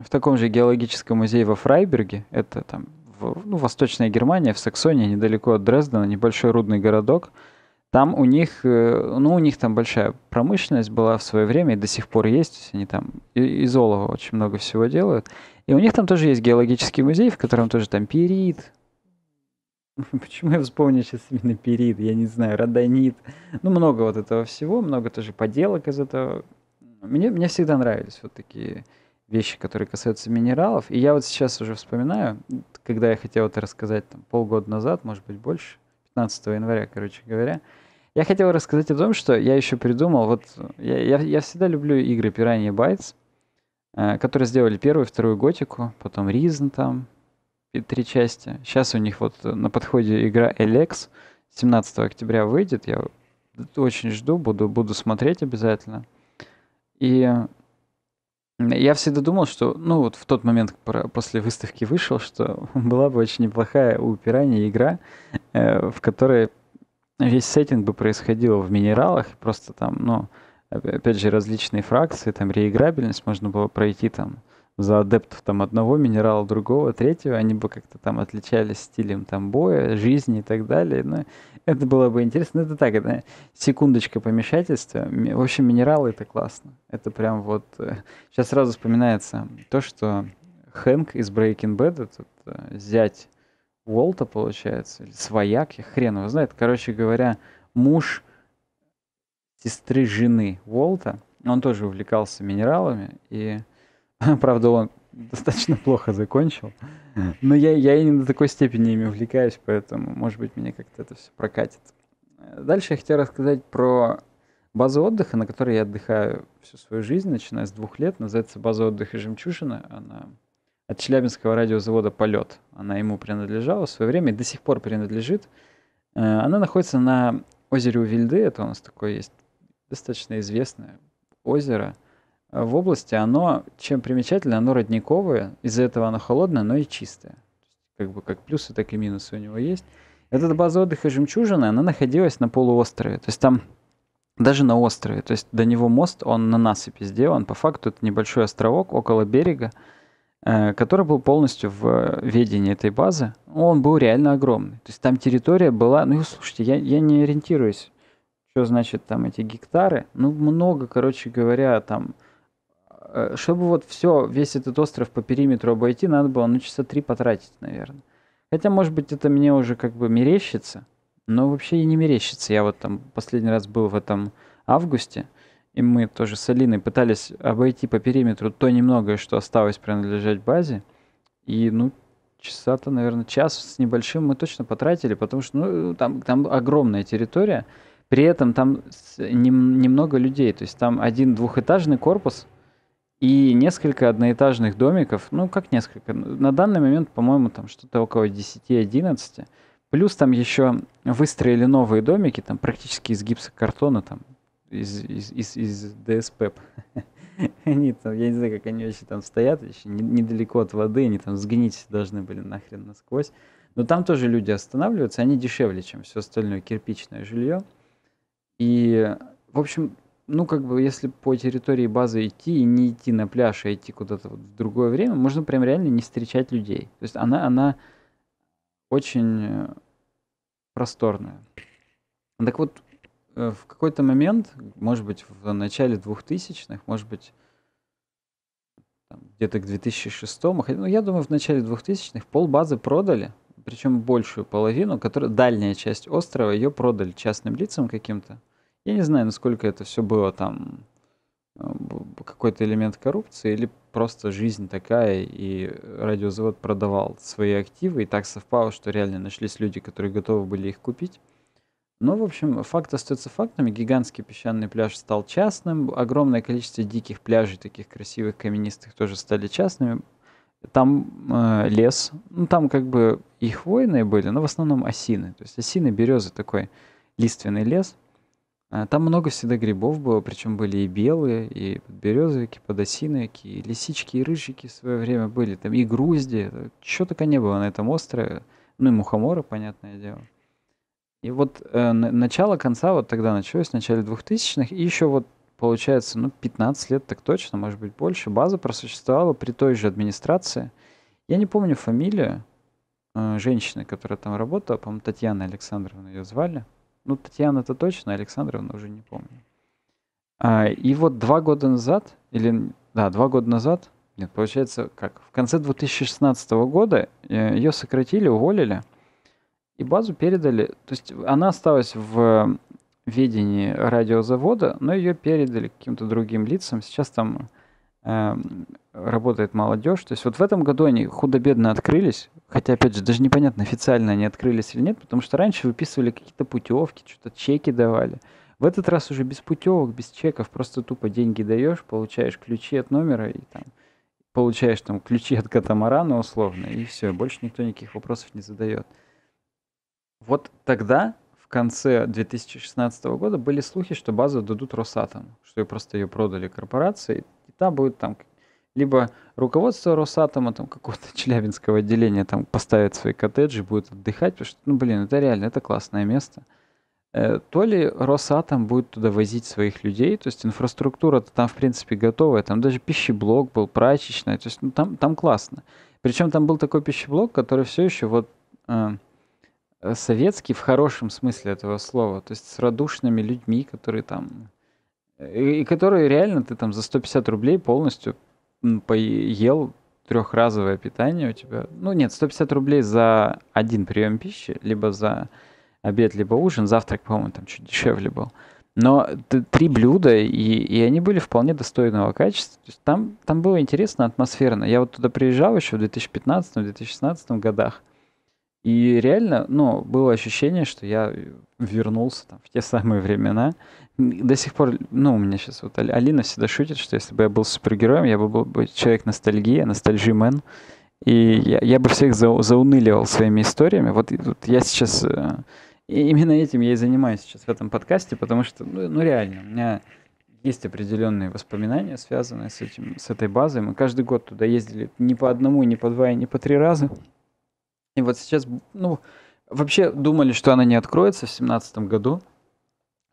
Speaker 1: в таком же геологическом музее во Фрайберге, это там в, ну, Восточная Германия, в Саксонии, недалеко от Дрездена, небольшой рудный городок, там у них, э, ну, у них там большая промышленность была в свое время и до сих пор есть. Они там из олова очень много всего делают. И у них там тоже есть геологический музей, в котором тоже там пирит. Почему я вспомнил сейчас именно пирит? Я не знаю, родонит. Ну, много вот этого всего, много тоже поделок из этого. Мне, мне всегда нравились вот такие вещи, которые касаются минералов. И я вот сейчас уже вспоминаю, когда я хотел это рассказать там, полгода назад, может быть, больше – 15 января, короче говоря. Я хотел рассказать о том, что я еще придумал, вот я, я, я всегда люблю игры Piranha Bytes, э, которые сделали первую, вторую готику, потом Ризн там, и три части. Сейчас у них вот на подходе игра Elex, 17 октября выйдет, я очень жду, буду, буду смотреть обязательно. И я всегда думал, что, ну вот в тот момент про, после выставки вышел, что была бы очень неплохая у пираньи игра, э, в которой весь сеттинг бы происходил в минералах, просто там, ну, опять же, различные фракции, там реиграбельность можно было пройти там за адептов там одного минерала, другого, третьего, они бы как-то там отличались стилем там боя, жизни и так далее. ну. Это было бы интересно. Это так, это секундочка помешательства. В общем, минералы — это классно. Это прям вот... Сейчас э, сразу вспоминается то, что Хэнк из Breaking Bad, этот э, зять Уолта, получается, или свояк, я хрен его знает. Короче говоря, муж сестры жены Уолта, он тоже увлекался минералами, и, правда, он достаточно плохо закончил. Но я, я и не до такой степени ими увлекаюсь, поэтому, может быть, меня как-то это все прокатит. Дальше я хотел рассказать про базу отдыха, на которой я отдыхаю всю свою жизнь, начиная с двух лет. Называется база отдыха «Жемчужина». Она от Челябинского радиозавода «Полет». Она ему принадлежала в свое время и до сих пор принадлежит. Э, она находится на озере Увильды. Это у нас такое есть достаточно известное озеро – в области, оно чем примечательно, оно родниковое, из-за этого оно холодное, но и чистое. Как бы как плюсы, так и минусы у него есть. Эта база отдыха «Жемчужина», она находилась на полуострове. То есть там даже на острове. То есть до него мост, он на насыпи сделан. По факту это небольшой островок около берега, э, который был полностью в ведении этой базы. Он был реально огромный. То есть там территория была... Ну, слушайте, я, я не ориентируюсь, что значит там эти гектары. Ну, много, короче говоря, там Э, чтобы вот все, весь этот остров по периметру обойти, надо было на ну, часа три потратить, наверное. Хотя, может быть, это мне уже как бы мерещится, но вообще и не мерещится. Я вот там последний раз был в этом августе, и мы тоже с Алиной пытались обойти по периметру то немногое, что осталось принадлежать базе. И, ну, часа-то, наверное, час с небольшим мы точно потратили, потому что, ну, там, там огромная территория, при этом там нем, немного людей, то есть там один двухэтажный корпус – и несколько одноэтажных домиков, ну как несколько, ну, на данный момент, по-моему, там что-то около 10-11, плюс там еще выстроили новые домики, там практически из гипсокартона, там из, из, из, из ДСП. Они там, я не знаю, как они вообще там стоят, еще недалеко от воды, они там сгнить должны были нахрен насквозь. Но там тоже люди останавливаются, они дешевле, чем все остальное кирпичное жилье. И, в общем, ну, как бы, если по территории базы идти и не идти на пляж, а идти куда-то в другое время, можно прям реально не встречать людей. То есть она, она очень э, просторная. Так вот, э, в какой-то момент, может быть, в начале 2000-х, может быть, где-то к 2006, ну, я думаю, в начале 2000-х базы продали, причем большую половину, которая, дальняя часть острова, ее продали частным лицам каким-то. Я не знаю, насколько это все было там а, какой-то элемент коррупции или просто жизнь такая, и радиозавод продавал свои активы, и так совпало, что реально нашлись люди, которые готовы были их купить. Но, в общем, факт остается фактом. Гигантский песчаный пляж стал частным. Огромное количество диких пляжей, таких красивых, каменистых, тоже стали частными. Там э, лес, ну там как бы и хвойные были, но в основном осины. То есть осины, березы, такой лиственный лес – а, там много всегда грибов было, причем были и белые, и березовики, подосиновики, и лисички, и рыжики в свое время были, там и грузди, чего только не было на этом острове. Ну и мухоморы, понятное дело. И вот э, начало конца вот тогда началось, в начале 2000-х, и еще вот получается, ну, 15 лет так точно, может быть, больше. База просуществовала при той же администрации. Я не помню фамилию э, женщины, которая там работала, по-моему, Татьяна Александровна ее звали. Ну, Татьяна то точно, Александровна уже не помню. А, и вот два года назад, или да, два года назад, нет, получается, как, в конце 2016 года э, ее сократили, уволили, и базу передали, то есть она осталась в э, ведении радиозавода, но ее передали каким-то другим лицам. Сейчас там Эм, работает молодежь. То есть вот в этом году они худо-бедно открылись, хотя, опять же, даже непонятно, официально они открылись или нет, потому что раньше выписывали какие-то путевки, что-то чеки давали. В этот раз уже без путевок, без чеков, просто тупо деньги даешь, получаешь ключи от номера и там получаешь там ключи от катамарана условно, и все, больше никто никаких вопросов не задает. Вот тогда, в конце 2016 года, были слухи, что базу дадут Росатом, что ее просто ее продали корпорации, всегда будет там либо руководство Росатома, там какого-то челябинского отделения там поставит свои коттеджи, будет отдыхать, потому что, ну блин, это реально, это классное место. Э, то ли Росатом будет туда возить своих людей, то есть инфраструктура -то там, в принципе, готовая, там даже пищеблок был, прачечная, то есть ну, там, там классно. Причем там был такой пищеблок, который все еще вот э, э, советский в хорошем смысле этого слова, то есть с радушными людьми, которые там и, которые реально ты там за 150 рублей полностью поел трехразовое питание у тебя. Ну нет, 150 рублей за один прием пищи, либо за обед, либо ужин. Завтрак, по-моему, там чуть дешевле был. Но три блюда, и, и они были вполне достойного качества. То есть там, там было интересно, атмосферно. Я вот туда приезжал еще в 2015-2016 годах. И реально, ну, было ощущение, что я э, вернулся там, в те самые времена. До сих пор, ну, у меня сейчас вот Алина всегда шутит, что если бы я был супергероем, я бы был бы человек ностальгии, ностальжимен. И я, я бы всех за, зауныливал своими историями. Вот, вот я сейчас... Э, именно этим я и занимаюсь сейчас в этом подкасте, потому что, ну, ну реально, у меня есть определенные воспоминания, связанные с, этим, с этой базой. Мы каждый год туда ездили не по одному, не по два и не по три раза. И вот сейчас, ну, вообще думали, что она не откроется в 2017 году.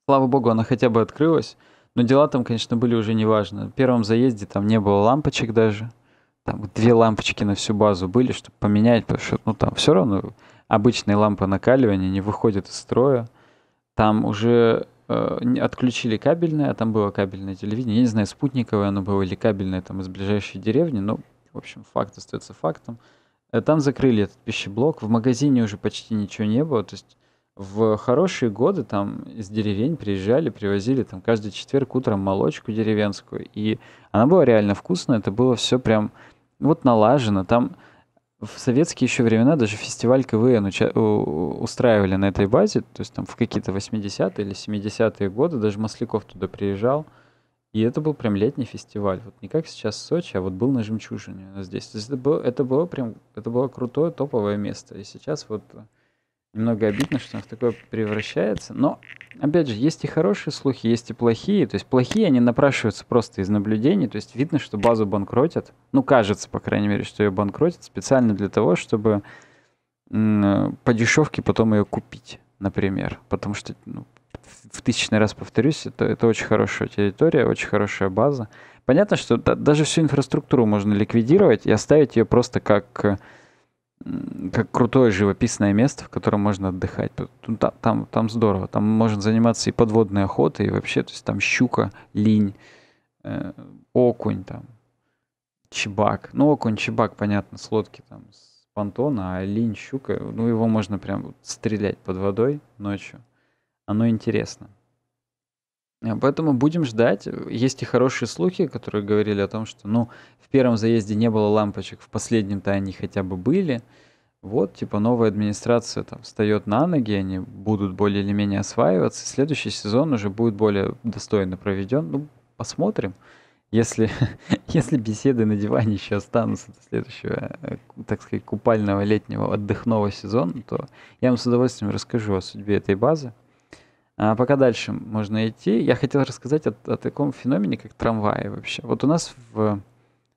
Speaker 1: Слава богу, она хотя бы открылась. Но дела там, конечно, были уже неважно. В первом заезде там не было лампочек даже. Там две лампочки на всю базу были, чтобы поменять, потому что, ну, там все равно обычные лампы накаливания не выходят из строя. Там уже э, отключили кабельное, а там было кабельное телевидение. Я не знаю, спутниковое оно было или кабельное там из ближайшей деревни, но, в общем, факт остается фактом. Э, там закрыли этот пищеблок, в магазине уже почти ничего не было. То есть в хорошие годы там из деревень приезжали, привозили там каждый четверг утром молочку деревенскую. И она была реально вкусная, это было все прям вот налажено. Там в советские еще времена даже фестиваль КВН устраивали на этой базе, то есть там в какие-то 80-е или 70-е годы даже Масляков туда приезжал. И это был прям летний фестиваль. Вот не как сейчас в Сочи, а вот был на «Жемчужине» здесь. То есть это было, это было прям, это было крутое топовое место. И сейчас вот э, немного обидно, что оно в такое превращается. Но, опять же, есть и хорошие слухи, есть и плохие. То есть плохие, они напрашиваются просто из наблюдений. То есть видно, что базу банкротят. Ну, кажется, по крайней мере, что ее банкротят специально для того, чтобы э, по дешевке потом ее купить, например. Потому что ну, в тысячный раз повторюсь, это, это очень хорошая территория, очень хорошая база. Понятно, что да, даже всю инфраструктуру можно ликвидировать и оставить ее просто как, как крутое живописное место, в котором можно отдыхать. Ну, там, там, там здорово, там можно заниматься и подводной охотой, и вообще, то есть там щука, линь, э, окунь, там, чебак. Ну, окунь, чебак, понятно, с лодки там, с понтона, а линь, щука, ну, его можно прям стрелять под водой ночью оно интересно. А поэтому будем ждать. Есть и хорошие слухи, которые говорили о том, что, ну, в первом заезде не было лампочек, в последнем-то они хотя бы были. Вот, типа, новая администрация там встает на ноги, они будут более или менее осваиваться. Следующий сезон уже будет более достойно проведен. Ну, посмотрим. Если, если беседы на диване еще останутся до следующего, э, так сказать, купального летнего отдыхного сезона, то я вам с удовольствием расскажу о судьбе этой базы. А пока дальше можно идти. Я хотел рассказать о, о таком феномене, как трамваи вообще. Вот у нас в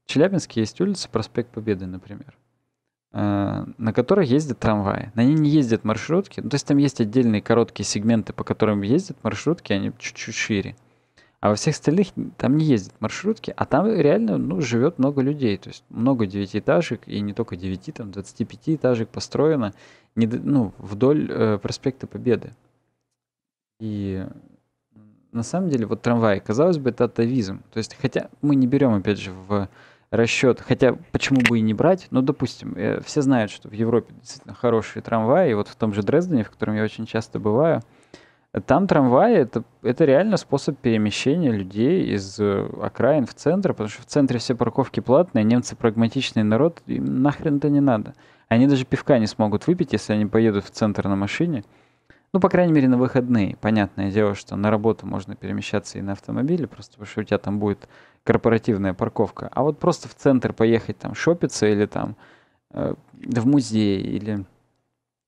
Speaker 1: Челябинске есть улица Проспект Победы, например, э, на которой ездят трамваи. На ней не ездят маршрутки. Ну, то есть там есть отдельные короткие сегменты, по которым ездят маршрутки, они чуть-чуть шире. А во всех остальных там не ездят маршрутки, а там реально ну, живет много людей. То есть много девятиэтажек, и не только девяти, там 25 этажек построено не, ну, вдоль э, проспекта Победы. И на самом деле вот трамвай, казалось бы, это атовизм. То есть, хотя мы не берем, опять же, в расчет, хотя почему бы и не брать, но, допустим, э, все знают, что в Европе действительно хорошие трамваи, и вот в том же Дрездене, в котором я очень часто бываю, там трамваи это, — это реально способ перемещения людей из э, окраин в центр, потому что в центре все парковки платные, немцы прагматичный народ, им нахрен это не надо. Они даже пивка не смогут выпить, если они поедут в центр на машине — ну, по крайней мере, на выходные. Понятное дело, что на работу можно перемещаться и на автомобиле, просто потому что у тебя там будет корпоративная парковка. А вот просто в центр поехать там шопиться или там э, в музей или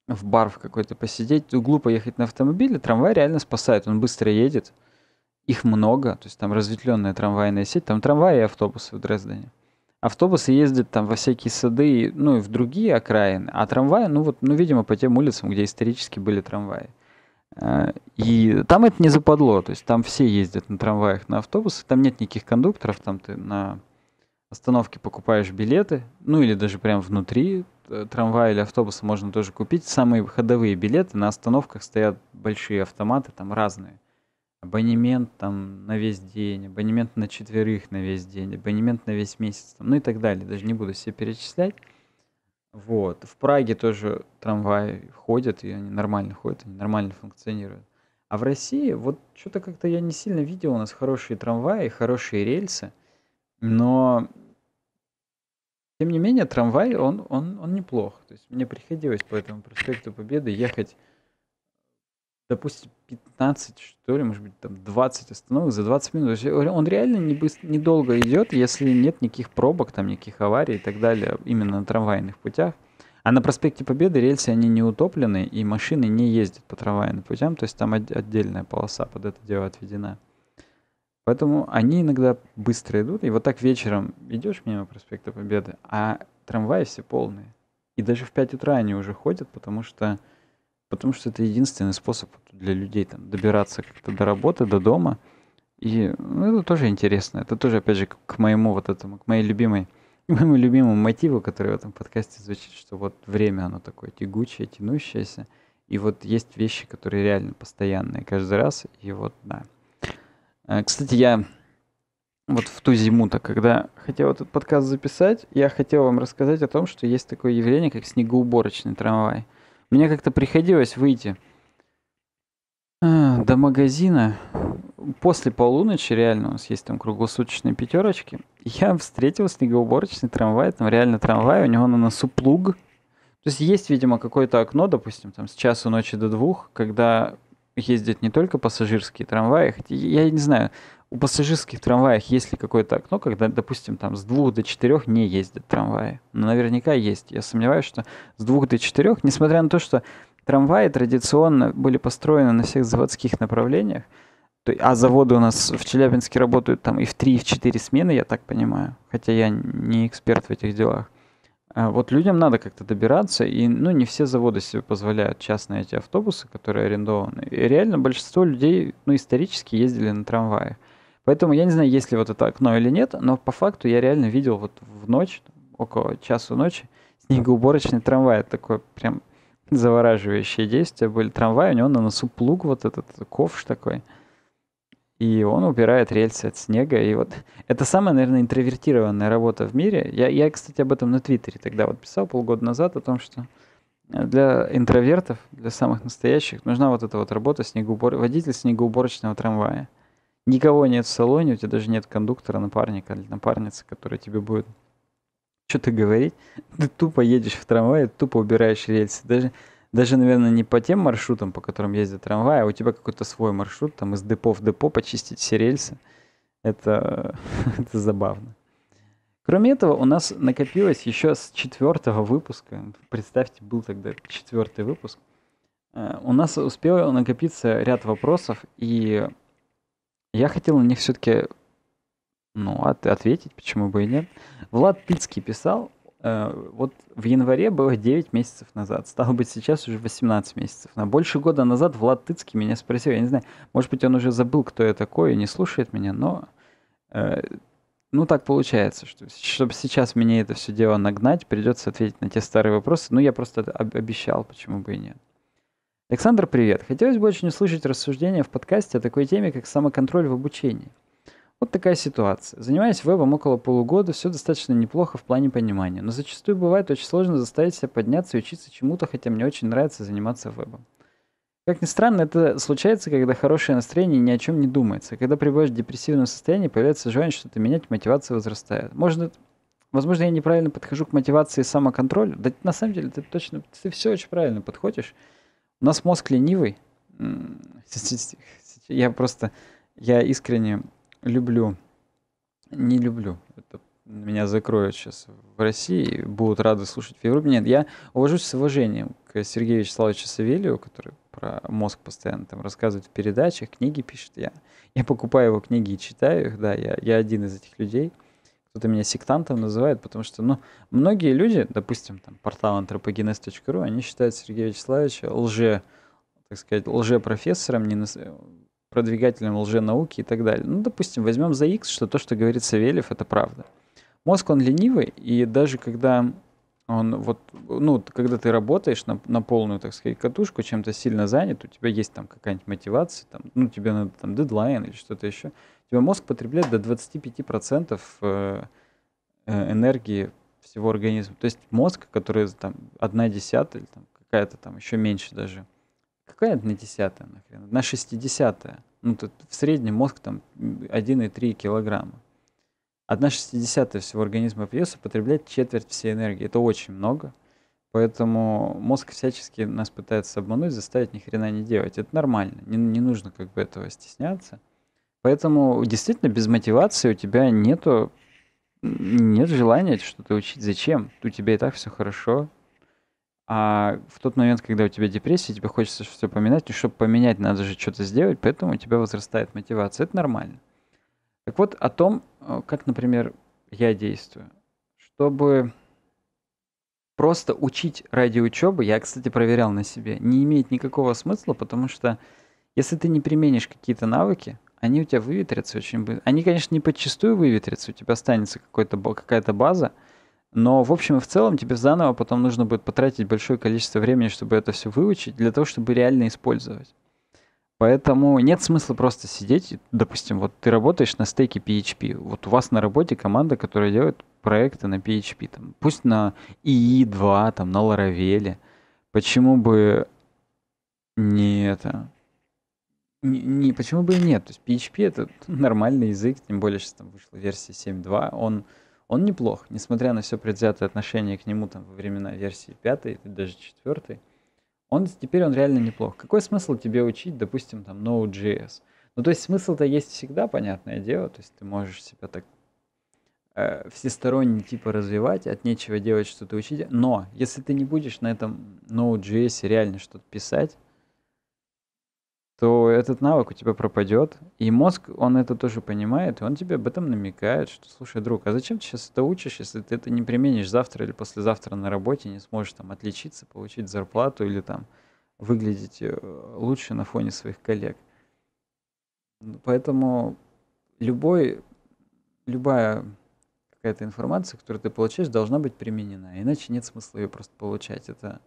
Speaker 1: в бар в какой-то посидеть, углу поехать на автомобиле, трамвай реально спасает, он быстро едет, их много, то есть там разветвленная трамвайная сеть, там трамваи и автобусы в Дрездене автобусы ездят там во всякие сады, ну и в другие окраины, а трамваи, ну вот, ну видимо, по тем улицам, где исторически были трамваи. А, и там это не западло, то есть там все ездят на трамваях, на автобусах, там нет никаких кондукторов, там ты на остановке покупаешь билеты, ну или даже прям внутри э, трамвая или автобуса можно тоже купить. Самые ходовые билеты на остановках стоят большие автоматы, там разные – абонемент там на весь день, абонемент на четверых на весь день, абонемент на весь месяц, там, ну и так далее. Даже не буду все перечислять. Вот. В Праге тоже трамваи ходят, и они нормально ходят, они нормально функционируют. А в России вот что-то как-то я не сильно видел. У нас хорошие трамваи, хорошие рельсы, но тем не менее трамвай, он, он, он неплох. То есть мне приходилось по этому проспекту Победы ехать допустим, 15, что ли, может быть, там 20 остановок за 20 минут. он реально не быстро, недолго идет, если нет никаких пробок, там никаких аварий и так далее, именно на трамвайных путях. А на проспекте Победы рельсы, они не утоплены, и машины не ездят по трамвайным путям, то есть там отдельная полоса под это дело отведена. Поэтому они иногда быстро идут, и вот так вечером идешь мимо проспекта Победы, а трамваи все полные. И даже в 5 утра они уже ходят, потому что потому что это единственный способ для людей там, добираться как-то до работы, до дома. И ну, это тоже интересно. Это тоже, опять же, к моему вот этому, к моей любимой, к моему любимому мотиву, который в этом подкасте звучит, что вот время, оно такое тягучее, тянущееся. И вот есть вещи, которые реально постоянные каждый раз. И вот, да. А, кстати, я вот в ту зиму-то, когда хотел этот подкаст записать, я хотел вам рассказать о том, что есть такое явление, как снегоуборочный трамвай. Uh, мне как-то приходилось выйти а, до магазина после полуночи, реально, у нас есть там круглосуточные пятерочки. Я встретил снегоуборочный трамвай, там реально трамвай, у него на носу плуг. То есть есть, видимо, какое-то окно, допустим, там с часу ночи до двух, когда ездят не только пассажирские трамваи, хотя я не знаю, у пассажирских трамваях есть ли какое-то окно, когда, допустим, там с двух до четырех не ездят трамваи? Но ну, наверняка есть. Я сомневаюсь, что с двух до четырех, несмотря на то, что трамваи традиционно были построены на всех заводских направлениях, то, а заводы у нас в Челябинске работают там и в три, и в четыре смены, я так понимаю, хотя я не эксперт в этих делах. А вот людям надо как-то добираться, и ну, не все заводы себе позволяют частные эти автобусы, которые арендованы. И реально большинство людей ну, исторически ездили на трамваях. Поэтому я не знаю, есть ли вот это окно или нет, но по факту я реально видел вот в ночь, около часу ночи, снегоуборочный трамвай. Это такое прям завораживающее действие. Были трамваи, у него на носу плуг вот этот, ковш такой. И он убирает рельсы от снега. И вот это самая, наверное, интровертированная работа в мире. Я, я кстати, об этом на Твиттере тогда вот писал полгода назад, о том, что э, для интровертов, для самых настоящих, нужна вот эта вот работа снегоубор... водитель снегоуборочного трамвая никого нет в салоне, у тебя даже нет кондуктора, напарника или напарницы, которая тебе будет что-то говорить. Ты тупо едешь в трамвае, тупо убираешь рельсы. Даже, даже, наверное, не по тем маршрутам, по которым ездят трамвай, а у тебя какой-то свой маршрут, там из депо в депо почистить все рельсы. Это, это забавно. Кроме этого, у нас накопилось еще с четвертого выпуска, представьте, был тогда четвертый выпуск, э, у нас успел накопиться ряд вопросов, и я хотел на них все-таки ну, от, ответить, почему бы и нет. Влад Пицкий писал, э, вот в январе было 9 месяцев назад, стало быть, сейчас уже 18 месяцев. На больше года назад Влад Тыцкий меня спросил, я не знаю, может быть, он уже забыл, кто я такой и не слушает меня, но э, ну, так получается, что чтобы сейчас мне это все дело нагнать, придется ответить на те старые вопросы. Ну, я просто обещал, почему бы и нет. Александр, привет. Хотелось бы очень услышать рассуждения в подкасте о такой теме, как самоконтроль в обучении. Вот такая ситуация. Занимаюсь вебом около полугода, все достаточно неплохо в плане понимания, но зачастую бывает очень сложно заставить себя подняться и учиться чему-то, хотя мне очень нравится заниматься вебом. Как ни странно, это случается, когда хорошее настроение ни о чем не думается. Когда пребываешь в депрессивном состоянии, появляется желание что-то менять, мотивация возрастает. Может, возможно, я неправильно подхожу к мотивации и самоконтролю. Да на самом деле ты точно, ты все очень правильно подходишь. У нас мозг ленивый. Я просто, я искренне люблю, не люблю, это меня закроют сейчас в России, будут рады слушать в Европе. Нет, я увожусь с уважением к Сергею Вячеславовичу Савелью, который про мозг постоянно там рассказывает в передачах, книги пишет. Я, я покупаю его книги и читаю их, да, я, я один из этих людей – кто-то меня сектантом называет, потому что, ну, многие люди, допустим, там, портал антропогенез.ру, они считают Сергея Вячеславовича лже, так сказать, лже-профессором, не нас... продвигателем лженауки и так далее. Ну, допустим, возьмем за X, что то, что говорит Савельев, это правда. Мозг, он ленивый, и даже когда он вот, ну, когда ты работаешь на, на полную, так сказать, катушку, чем-то сильно занят, у тебя есть там какая-нибудь мотивация, там, ну, тебе надо там дедлайн или что-то еще, у тебя мозг потребляет до 25% э, э, энергии всего организма. То есть мозг, который там одна десятая, или там, какая-то там еще меньше даже. Какая одна десятая, нахрен? Одна шестидесятая. Ну, тут в среднем мозг там 1,3 килограмма. Одна шестидесятая всего организма веса потребляет четверть всей энергии. Это очень много. Поэтому мозг всячески нас пытается обмануть, заставить ни хрена не делать. Это нормально. Не, не нужно как бы этого стесняться. Поэтому действительно без мотивации у тебя нету нет желания что-то учить. Зачем? У тебя и так все хорошо. А в тот момент, когда у тебя депрессия, тебе хочется все поменять, и чтобы поменять, надо же что-то сделать, поэтому у тебя возрастает мотивация. Это нормально. Так вот, о том, э, как, например, я действую. Чтобы просто учить ради учебы, я, кстати, проверял на себе, не имеет никакого смысла, потому что если ты не применишь какие-то навыки, они у тебя выветрятся очень быстро. Они, конечно, не подчастую выветрятся, у тебя останется какая-то база, но, в общем и в целом, тебе заново потом нужно будет потратить большое количество времени, чтобы это все выучить, для того, чтобы реально использовать. Поэтому нет смысла просто сидеть, допустим, вот ты работаешь на стейке PHP, вот у вас на работе команда, которая делает проекты на PHP, там, пусть на EE2, там, на Laravel, почему бы не это, не, не, почему бы и нет? То есть PHP это нормальный язык, тем более сейчас там вышла версия 7.2, он, он неплох, несмотря на все предвзятое отношение к нему там во времена версии 5 и даже 4. Он, теперь он реально неплох. Какой смысл тебе учить, допустим, там Node.js? Ну, то есть смысл-то есть всегда, понятное дело, то есть ты можешь себя так э, всесторонне типа развивать, от нечего делать что-то учить, но если ты не будешь на этом Node.js реально что-то писать, то этот навык у тебя пропадет. И мозг, он это тоже понимает, и он тебе об этом намекает, что, слушай, друг, а зачем ты сейчас это учишь, если ты это не применишь завтра или послезавтра на работе, не сможешь там отличиться, получить зарплату или там выглядеть э, лучше на фоне своих коллег. Ну, поэтому любой, любая какая-то информация, которую ты получаешь, должна быть применена, иначе нет смысла ее просто получать. Это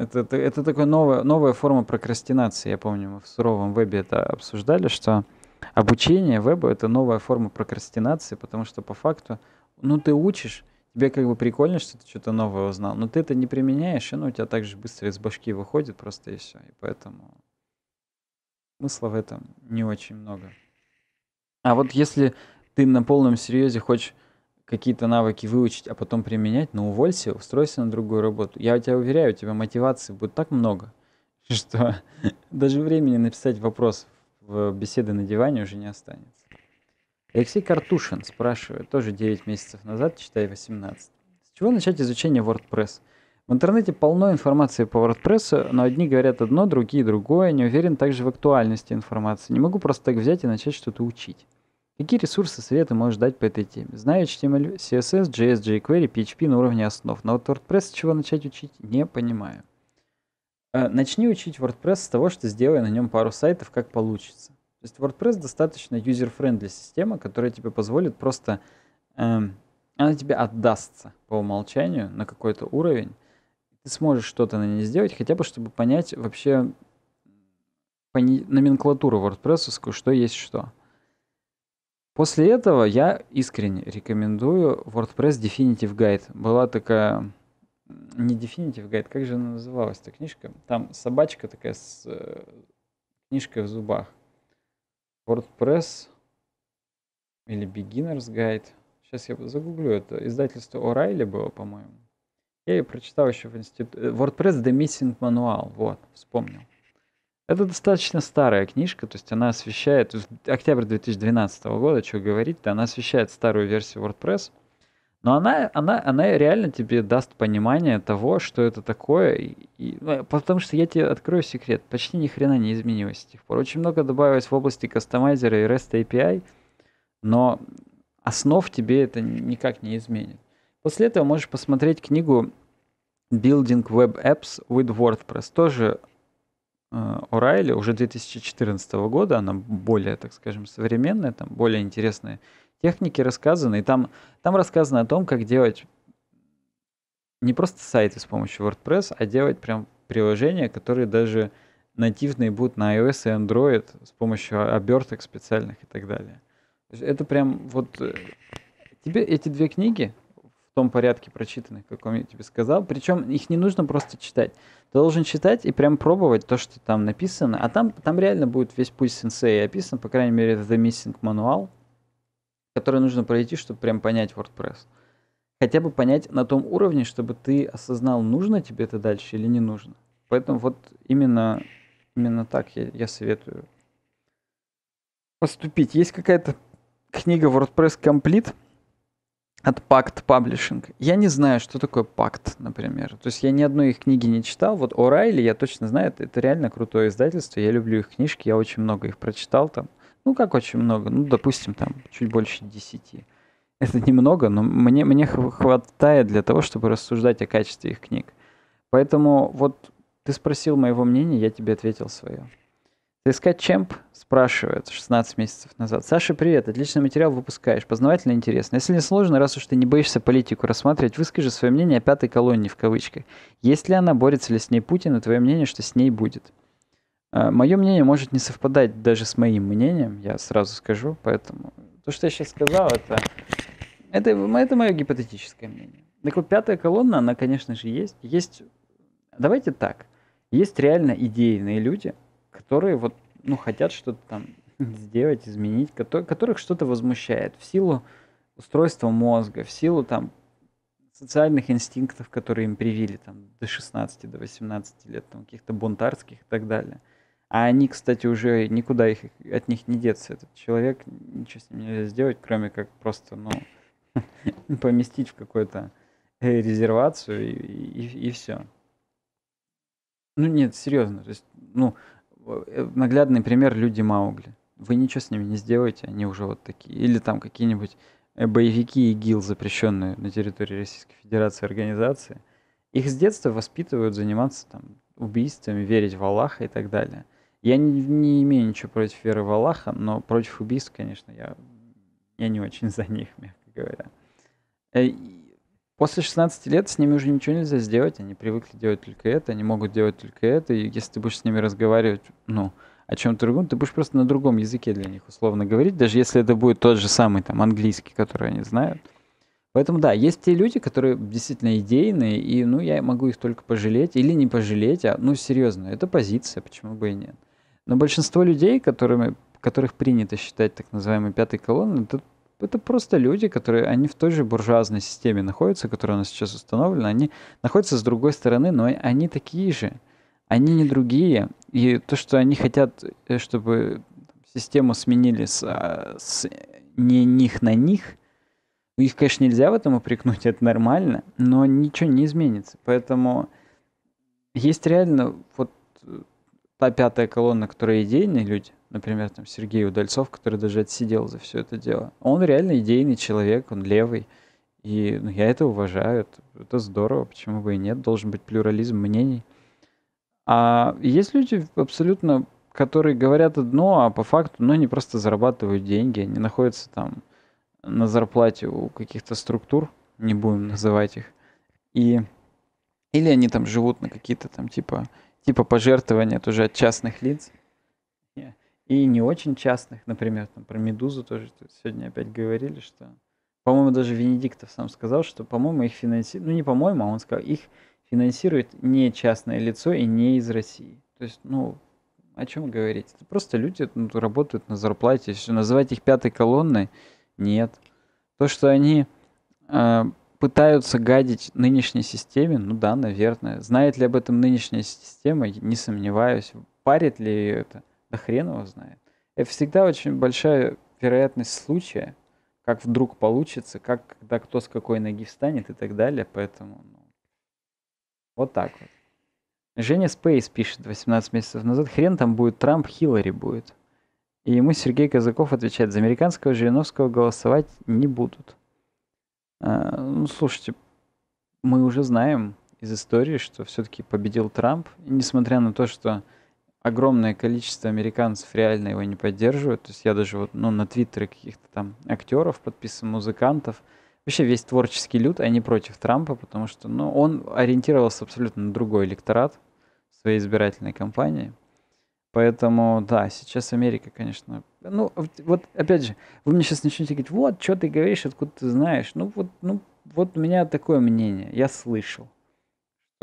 Speaker 1: это, это, это такая новая, новая форма прокрастинации. Я помню, мы в суровом вебе это обсуждали, что обучение вебу это новая форма прокрастинации, потому что по факту, ну, ты учишь, тебе как бы прикольно, что ты что-то новое узнал, но ты это не применяешь, и ну, у тебя так же быстро из башки выходит просто и все. И поэтому смысла в этом не очень много. А вот если ты на полном серьезе хочешь какие-то навыки выучить, а потом применять, но ну, уволься, устройся на другую работу. Я тебя уверяю, у тебя мотивации будет так много, что даже времени написать вопрос в беседы на диване уже не останется. Алексей Картушин спрашивает, тоже 9 месяцев назад, читай 18. С чего начать изучение WordPress? В интернете полно информации по WordPress, но одни говорят одно, другие другое. Не уверен также в актуальности информации. Не могу просто так взять и начать что-то учить. Какие ресурсы советы можешь дать по этой теме? Знаю HTML, CSS, JS, jQuery, PHP на уровне основ, но вот WordPress с чего начать учить, не понимаю. А, начни учить WordPress с того, что сделай на нем пару сайтов, как получится. То есть WordPress достаточно user-friendly система, которая тебе позволит просто... Эм, она тебе отдастся по умолчанию на какой-то уровень. Ты сможешь что-то на ней сделать, хотя бы чтобы понять вообще пони- номенклатуру WordPress, что есть что. После этого я искренне рекомендую WordPress Definitive Guide. Была такая не Definitive Guide, как же она называлась эта книжка? Там собачка такая с э, книжкой в зубах. WordPress или Beginner's Guide. Сейчас я загуглю это. Издательство O'Reilly было, по-моему. Я ее прочитал еще в институте. Э, WordPress The Missing Manual. Вот, вспомнил. Это достаточно старая книжка, то есть она освещает, октябрь 2012 года, что говорить-то, она освещает старую версию WordPress, но она, она, она реально тебе даст понимание того, что это такое. И, и, ну, потому что я тебе открою секрет, почти ни хрена не изменилось с тех пор. Очень много добавилось в области кастомайзера и REST API, но основ тебе это никак не изменит. После этого можешь посмотреть книгу Building Web Apps with WordPress. Тоже Э, Орайли уже 2014 года, она более, так скажем, современная, там более интересные техники рассказаны, и там, там рассказано о том, как делать не просто сайты с помощью WordPress, а делать прям приложения, которые даже нативные будут на iOS и Android с помощью оберток специальных и так далее. Это прям вот... Э, тебе эти две книги том порядке прочитанных, каком я тебе сказал. Причем их не нужно просто читать. Ты должен читать и прям пробовать то, что там написано. А там, там реально будет весь путь сенсей описан, по крайней мере, это The Missing Manual, который нужно пройти, чтобы прям понять WordPress. Хотя бы понять на том уровне, чтобы ты осознал, нужно тебе это дальше или не нужно. Поэтому вот именно, именно так я, я советую поступить. Есть какая-то книга WordPress Complete, от Пакт Паблишинг. Я не знаю, что такое Пакт, например. То есть я ни одной их книги не читал. Вот Орайли я точно знаю, это, это реально крутое издательство. Я люблю их книжки, я очень много их прочитал там. Ну, как очень много? Ну, допустим, там чуть больше десяти. Это немного, но мне, мне хватает для того, чтобы рассуждать о качестве их книг. Поэтому вот ты спросил моего мнения, я тебе ответил свое. ЦСКА Чемп спрашивает 16 месяцев назад. Саша, привет, отличный материал выпускаешь, познавательно интересно. Если не сложно, раз уж ты не боишься политику рассматривать, выскажи свое мнение о пятой колонии в кавычках. Есть ли она, борется ли с ней Путин, и твое мнение, что с ней будет? А, мое мнение может не совпадать даже с моим мнением, я сразу скажу, поэтому то, что я сейчас сказал, это, это, это мое гипотетическое мнение. Так вот, пятая колонна, она, конечно же, есть. Есть, давайте так, есть реально идейные люди – которые вот, ну, хотят что-то там сделать, изменить, которые, которых что-то возмущает в силу устройства мозга, в силу там социальных инстинктов, которые им привили там до 16, до 18 лет, там каких-то бунтарских и так далее. А они, кстати, уже никуда их, от них не деться. Этот человек, ничего с ним нельзя сделать, кроме как просто, ну, поместить в какую-то э, резервацию и, и, и все. Ну нет, серьезно, то есть, ну, Э, наглядный пример люди Маугли. Вы ничего с ними не сделаете, они уже вот такие. Или там какие-нибудь э, боевики ИГИЛ, запрещенные на территории Российской Федерации организации. Их с детства воспитывают заниматься там убийствами, верить в Аллаха и так далее. Я не, не имею ничего против веры в Аллаха, но против убийств, конечно, я, я не очень за них, мягко говоря. Э, После 16 лет с ними уже ничего нельзя сделать, они привыкли делать только это, они могут делать только это, и если ты будешь с ними разговаривать, ну, о чем-то другом, ты будешь просто на другом языке для них условно говорить, даже если это будет тот же самый там английский, который они знают. Поэтому да, есть те люди, которые действительно идейные, и ну я могу их только пожалеть или не пожалеть, а ну серьезно, это позиция, почему бы и нет. Но большинство людей, которыми, которых принято считать так называемой пятой колонной, это это просто люди, которые, они в той же буржуазной системе находятся, которая у нас сейчас установлена, они находятся с другой стороны, но они такие же, они не другие. И то, что они хотят, э, чтобы систему сменили с, а, с не них на них, ну, их, конечно, нельзя в этом упрекнуть, это нормально, но ничего не изменится. Поэтому есть реально вот э, та пятая колонна, которая идейные люди, например, там Сергей Удальцов, который даже отсидел за все это дело. Он реально идейный человек, он левый. И ну, я это уважаю, это, это здорово, почему бы и нет, должен быть плюрализм мнений. А есть люди абсолютно, которые говорят одно, а по факту, ну, они просто зарабатывают деньги, они находятся там на зарплате у каких-то структур, не будем называть их, и или они там живут на какие-то там типа типа пожертвования тоже от частных лиц и не очень частных, например, там про «Медузу» тоже сегодня опять говорили, что, по-моему, даже Венедиктов сам сказал, что, по-моему, их финансирует, ну не по-моему, а он сказал, их финансирует не частное лицо и не из России. То есть, ну, о чем говорить? Это просто люди ну, работают на зарплате, если называть их пятой колонной, нет. То, что они э, пытаются гадить нынешней системе, ну да, наверное. Знает ли об этом нынешняя система, не сомневаюсь. Парит ли ее это? Да хрен его знает. Это всегда очень большая вероятность случая, как вдруг получится, как когда кто с какой ноги встанет и так далее. Поэтому ну, вот так вот. Женя Спейс пишет 18 месяцев назад, хрен там будет, Трамп Хиллари будет. И ему Сергей Казаков отвечает, за американского Жириновского голосовать не будут. А, ну, слушайте, мы уже знаем из истории, что все-таки победил Трамп, несмотря на то, что огромное количество американцев реально его не поддерживают. То есть я даже вот, ну, на Твиттере каких-то там актеров подписан, музыкантов. Вообще весь творческий люд, они а против Трампа, потому что, ну, он ориентировался абсолютно на другой электорат своей избирательной кампании. Поэтому, да, сейчас Америка, конечно... Ну, вот, опять же, вы мне сейчас начнете говорить, вот, что ты говоришь, откуда ты знаешь. Ну, вот, ну, вот у меня такое мнение, я слышал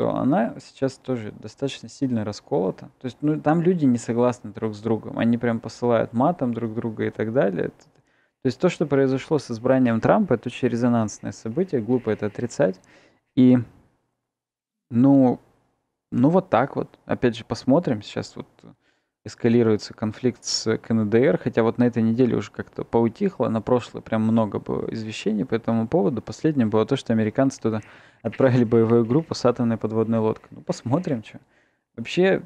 Speaker 1: что она сейчас тоже достаточно сильно расколота. То есть, ну, там люди не согласны друг с другом. Они прям посылают матом друг друга и так далее. То есть то, что произошло с избранием Трампа, это очень резонансное событие, глупо это отрицать. И, ну, ну вот так вот. Опять же, посмотрим. Сейчас вот эскалируется конфликт с КНДР, хотя вот на этой неделе уже как-то поутихло, на прошлой прям много было извещений по этому поводу. Последнее было то, что американцы туда отправили боевую группу с атомной подводной лодкой. Ну, посмотрим, что. Вообще,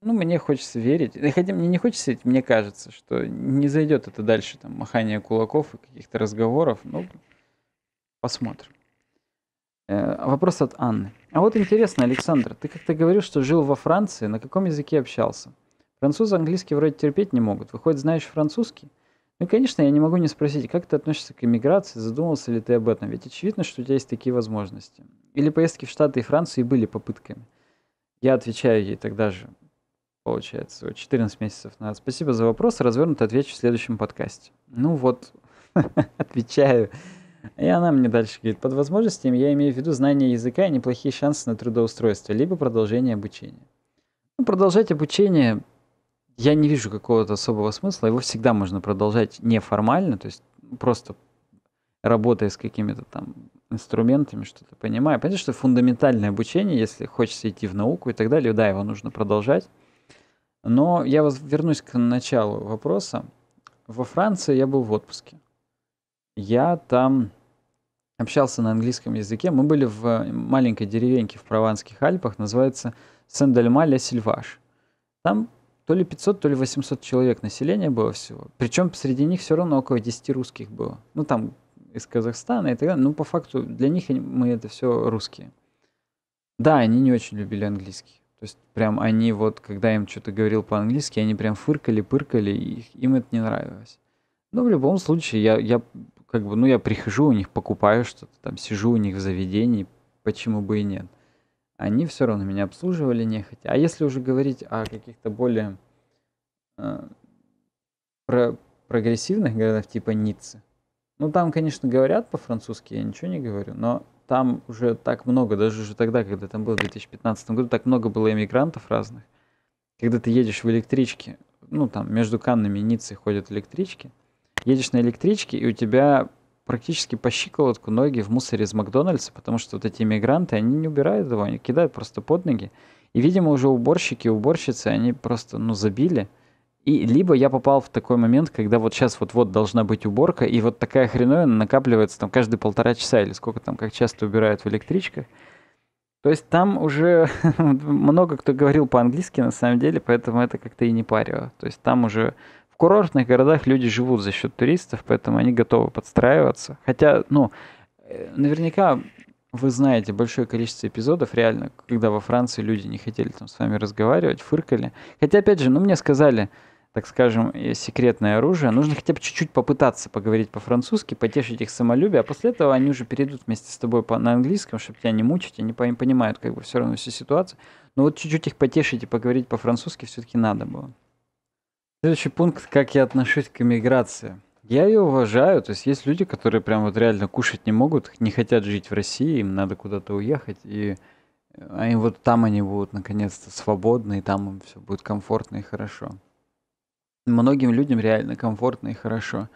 Speaker 1: ну, мне хочется верить. хотя мне не хочется верить, мне кажется, что не зайдет это дальше, там, махание кулаков и каких-то разговоров. Ну, посмотрим. Э, вопрос от Анны. А вот интересно, Александр, ты как-то говорил, что жил во Франции, на каком языке общался? Французы английский вроде терпеть не могут. Выходит, знаешь французский? Ну, конечно, я не могу не спросить, как ты относишься к иммиграции, задумался ли ты об этом? Ведь очевидно, что у тебя есть такие возможности. Или поездки в Штаты и Францию были попытками? Я отвечаю ей тогда же, получается, 14 месяцев назад. Спасибо за вопрос, развернуто отвечу в следующем подкасте. Ну вот, отвечаю. И она мне дальше говорит, под возможностями я имею в виду знание языка и неплохие шансы на трудоустройство, либо продолжение обучения. Ну, продолжать обучение я не вижу какого-то особого смысла. Его всегда можно продолжать неформально, то есть просто работая с какими-то там инструментами, что-то понимая. Понятно, что фундаментальное обучение, если хочется идти в науку и так далее, да, его нужно продолжать. Но я вернусь к началу вопроса. Во Франции я был в отпуске. Я там общался на английском языке. Мы были в маленькой деревеньке в Прованских Альпах, называется Сен-Дальма-Ля-Сильваш. Там то ли 500, то ли 800 человек населения было всего. Причем среди них все равно около 10 русских было. Ну, там из Казахстана и так далее. Ну, по факту, для них мы это все русские. Да, они не очень любили английский. То есть прям они вот, когда им что-то говорил по-английски, они прям фыркали, пыркали, и им это не нравилось. Но ну, в любом случае, я, я как бы, ну, я прихожу у них, покупаю что-то, там, сижу у них в заведении, почему бы и нет они все равно меня обслуживали нехотя. А если уже говорить о каких-то более э, про прогрессивных городах типа Ниццы, ну там, конечно, говорят по-французски, я ничего не говорю, но там уже так много, даже уже тогда, когда там было в 2015 году, так много было эмигрантов разных. Когда ты едешь в электричке, ну там между Каннами и Ниццей ходят электрички, едешь на электричке, и у тебя практически по щиколотку ноги в мусоре из Макдональдса, потому что вот эти иммигранты, они не убирают его, они кидают просто под ноги. И, видимо, уже уборщики и уборщицы, они просто, ну, забили. И либо я попал в такой момент, когда вот сейчас вот-вот должна быть уборка, и вот такая хреновина накапливается там каждые полтора часа или сколько там, как часто убирают в электричках. То есть там уже много кто говорил по-английски на самом деле, поэтому это как-то и не парило. То есть там уже курортных городах люди живут за счет туристов, поэтому они готовы подстраиваться. Хотя, ну, э, наверняка вы знаете большое количество эпизодов, реально, когда во Франции люди не хотели там с вами разговаривать, фыркали. Хотя, опять же, ну, мне сказали, так скажем, э, секретное оружие, нужно хотя бы чуть-чуть попытаться поговорить по-французски, потешить их самолюбие, а после этого они уже перейдут вместе с тобой по- на английском, чтобы тебя не мучить, они по понимают как бы все равно всю ситуацию. Но вот чуть-чуть их потешить и поговорить по-французски все-таки надо было. Следующий пункт, как я отношусь к иммиграции. Я ее уважаю, то есть есть люди, которые прям вот реально кушать не могут, не хотят жить в России, им надо куда-то уехать, и они э, а вот там они будут наконец-то свободны, и там им все будет комфортно и хорошо. Многим людям реально комфортно и хорошо.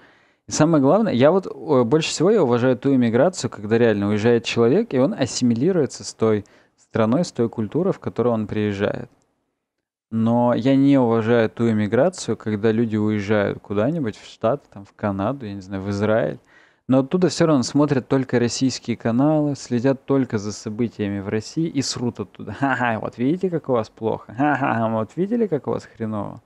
Speaker 1: И самое главное, я вот больше всего я уважаю ту иммиграцию, когда реально уезжает человек, и он ассимилируется с той страной, с той культурой, в которую он приезжает. Но я не уважаю ту иммиграцию, когда люди уезжают куда-нибудь в Штаты, там, в Канаду, я не знаю, в Израиль. Но оттуда все равно смотрят только российские каналы, следят только за событиями в России и срут оттуда. Ха-ха, вот видите, как у вас плохо. Ха-ха, а вот видели, как у вас хреново.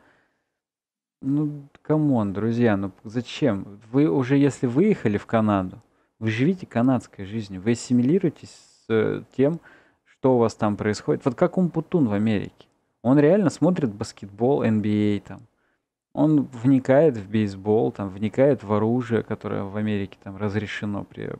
Speaker 1: Ну, камон, друзья, ну зачем? Вы уже, если выехали в Канаду, вы живите канадской жизнью, вы ассимилируетесь с э, тем, что у вас там происходит. Вот как Умпутун в Америке. Он реально смотрит баскетбол, NBA а там. Он вникает в бейсбол, там, вникает в оружие, которое в Америке там разрешено при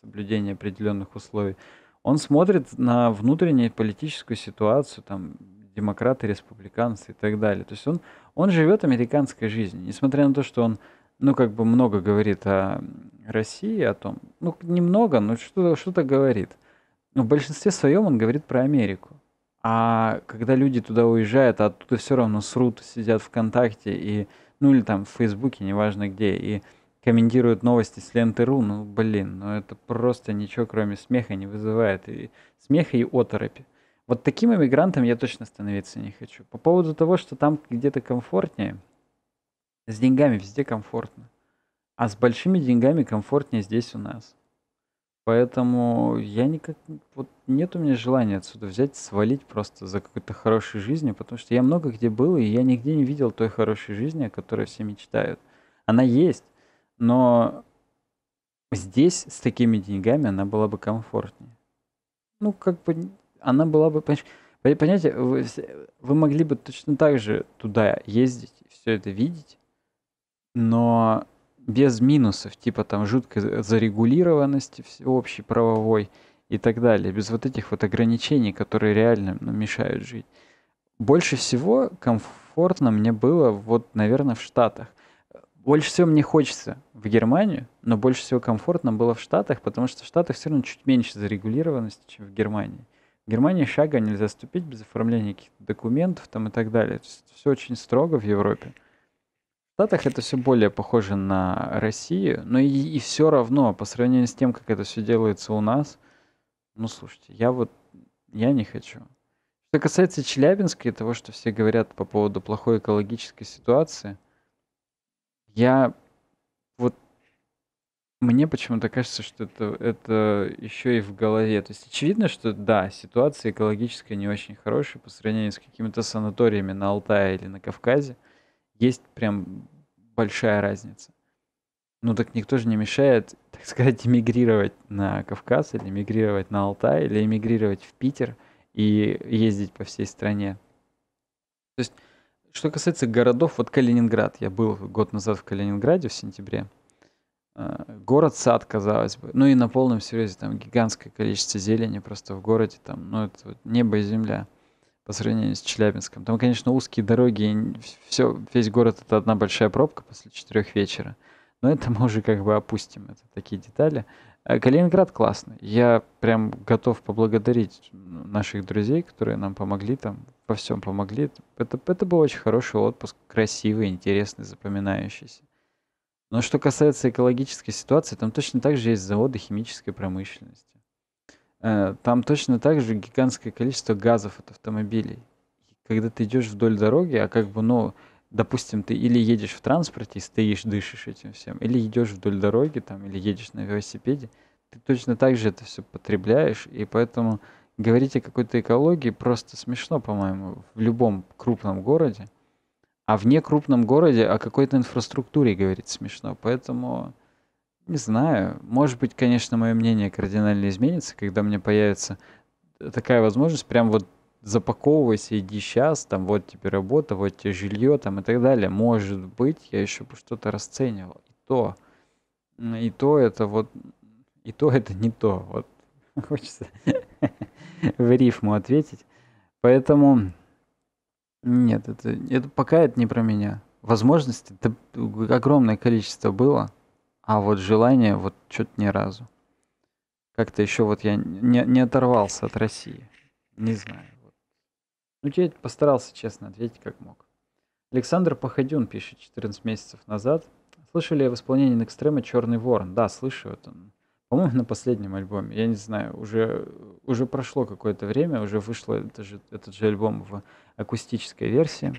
Speaker 1: соблюдении определенных условий. Он смотрит на внутреннюю политическую ситуацию, там, демократы, республиканцы и так далее. То есть он, он живет американской жизнью, несмотря на то, что он, ну, как бы много говорит о России, о том, ну, немного, но что-то что говорит. Но в большинстве своем он говорит про Америку. А когда люди туда уезжают, а оттуда все равно срут, сидят ВКонтакте и, ну или там в Фейсбуке, неважно где, и комментируют новости с ленты.ру, ну блин, ну это просто ничего кроме смеха не вызывает. И смеха и оторопи. Вот таким иммигрантом я точно становиться не хочу. По поводу того, что там где-то комфортнее, с деньгами везде комфортно. А с большими деньгами комфортнее здесь у нас. Поэтому я никак... Вот нет у меня желания отсюда взять, свалить просто за какой-то хорошей жизнью, потому что я много где был, и я нигде не видел той хорошей жизни, о которой все мечтают. Она есть, но здесь с такими деньгами она была бы комфортнее. Ну, как бы она была бы... Понимаете, вы, вы могли бы точно так же туда ездить, все это видеть, но без минусов, типа там жуткой зарегулированности всеобщей правовой и так далее, без вот этих вот ограничений, которые реально ну, мешают жить. Больше всего комфортно мне было вот, наверное, в Штатах. Больше всего мне хочется в Германию, но больше всего комфортно было в Штатах, потому что в Штатах все равно чуть меньше зарегулированности, чем в Германии. В Германии шага нельзя ступить без оформления каких-то документов там и так далее. все очень строго в Европе. Штатах это все более похоже на Россию, но и, и все равно, по сравнению с тем, как это все делается у нас, ну слушайте, я вот, я не хочу. Что касается Челябинска и того, что все говорят по поводу плохой экологической ситуации, я вот, мне почему-то кажется, что это, это еще и в голове. То есть очевидно, что да, ситуация экологическая не очень хорошая по сравнению с какими-то санаториями на Алтае или на Кавказе, есть прям большая разница. Ну так никто же не мешает, так сказать, эмигрировать на Кавказ или эмигрировать на Алтай или эмигрировать в Питер и ездить по всей стране. То есть, что касается городов, вот Калининград. Я был год назад в Калининграде в сентябре. А, Город-сад, казалось бы. Ну и на полном серьезе, там гигантское количество зелени просто в городе. Там, ну это вот небо и земля по сравнению с Челябинском. Там, конечно, узкие дороги, все, весь город это одна большая пробка после четырех вечера. Но это мы уже как бы опустим, это такие детали. А Калининград классный. Я прям готов поблагодарить ну, наших друзей, которые нам помогли там, во всем помогли. Это, это был очень хороший отпуск, красивый, интересный, запоминающийся. Но что касается экологической ситуации, там точно так же есть заводы химической промышленности. Э, там точно так же гигантское количество газов от автомобилей. Когда ты идешь вдоль дороги, а как бы, ну, допустим, ты или едешь в транспорте и стоишь, дышишь этим всем, или идешь вдоль дороги, там, или едешь на велосипеде, ты точно так же это все потребляешь, и поэтому говорить о какой-то экологии просто смешно, по-моему, в любом крупном городе, а в некрупном городе о какой-то инфраструктуре говорить смешно, поэтому не знаю. Может быть, конечно, мое мнение кардинально изменится, когда мне появится такая возможность прям вот запаковывайся, иди сейчас, там вот тебе работа, вот тебе жилье, там и так далее. Может быть, я еще бы что-то расценивал. И то, и то это вот, и то это не то. Вот хочется в рифму ответить. Поэтому нет, это, это пока это не про меня. Возможностей огромное количество было. А вот желание, вот что-то ни разу. Как-то еще вот я не, не оторвался от России. Не знаю. Вот. Ну, я постарался честно ответить, как мог. Александр Походюн пишет 14 месяцев назад. Слышали в исполнении Некстрема «Черный ворон»? Да, слышу это. По-моему, на последнем альбоме. Я не знаю, уже, уже прошло какое-то время, уже вышло это же, этот же альбом в акустической версии.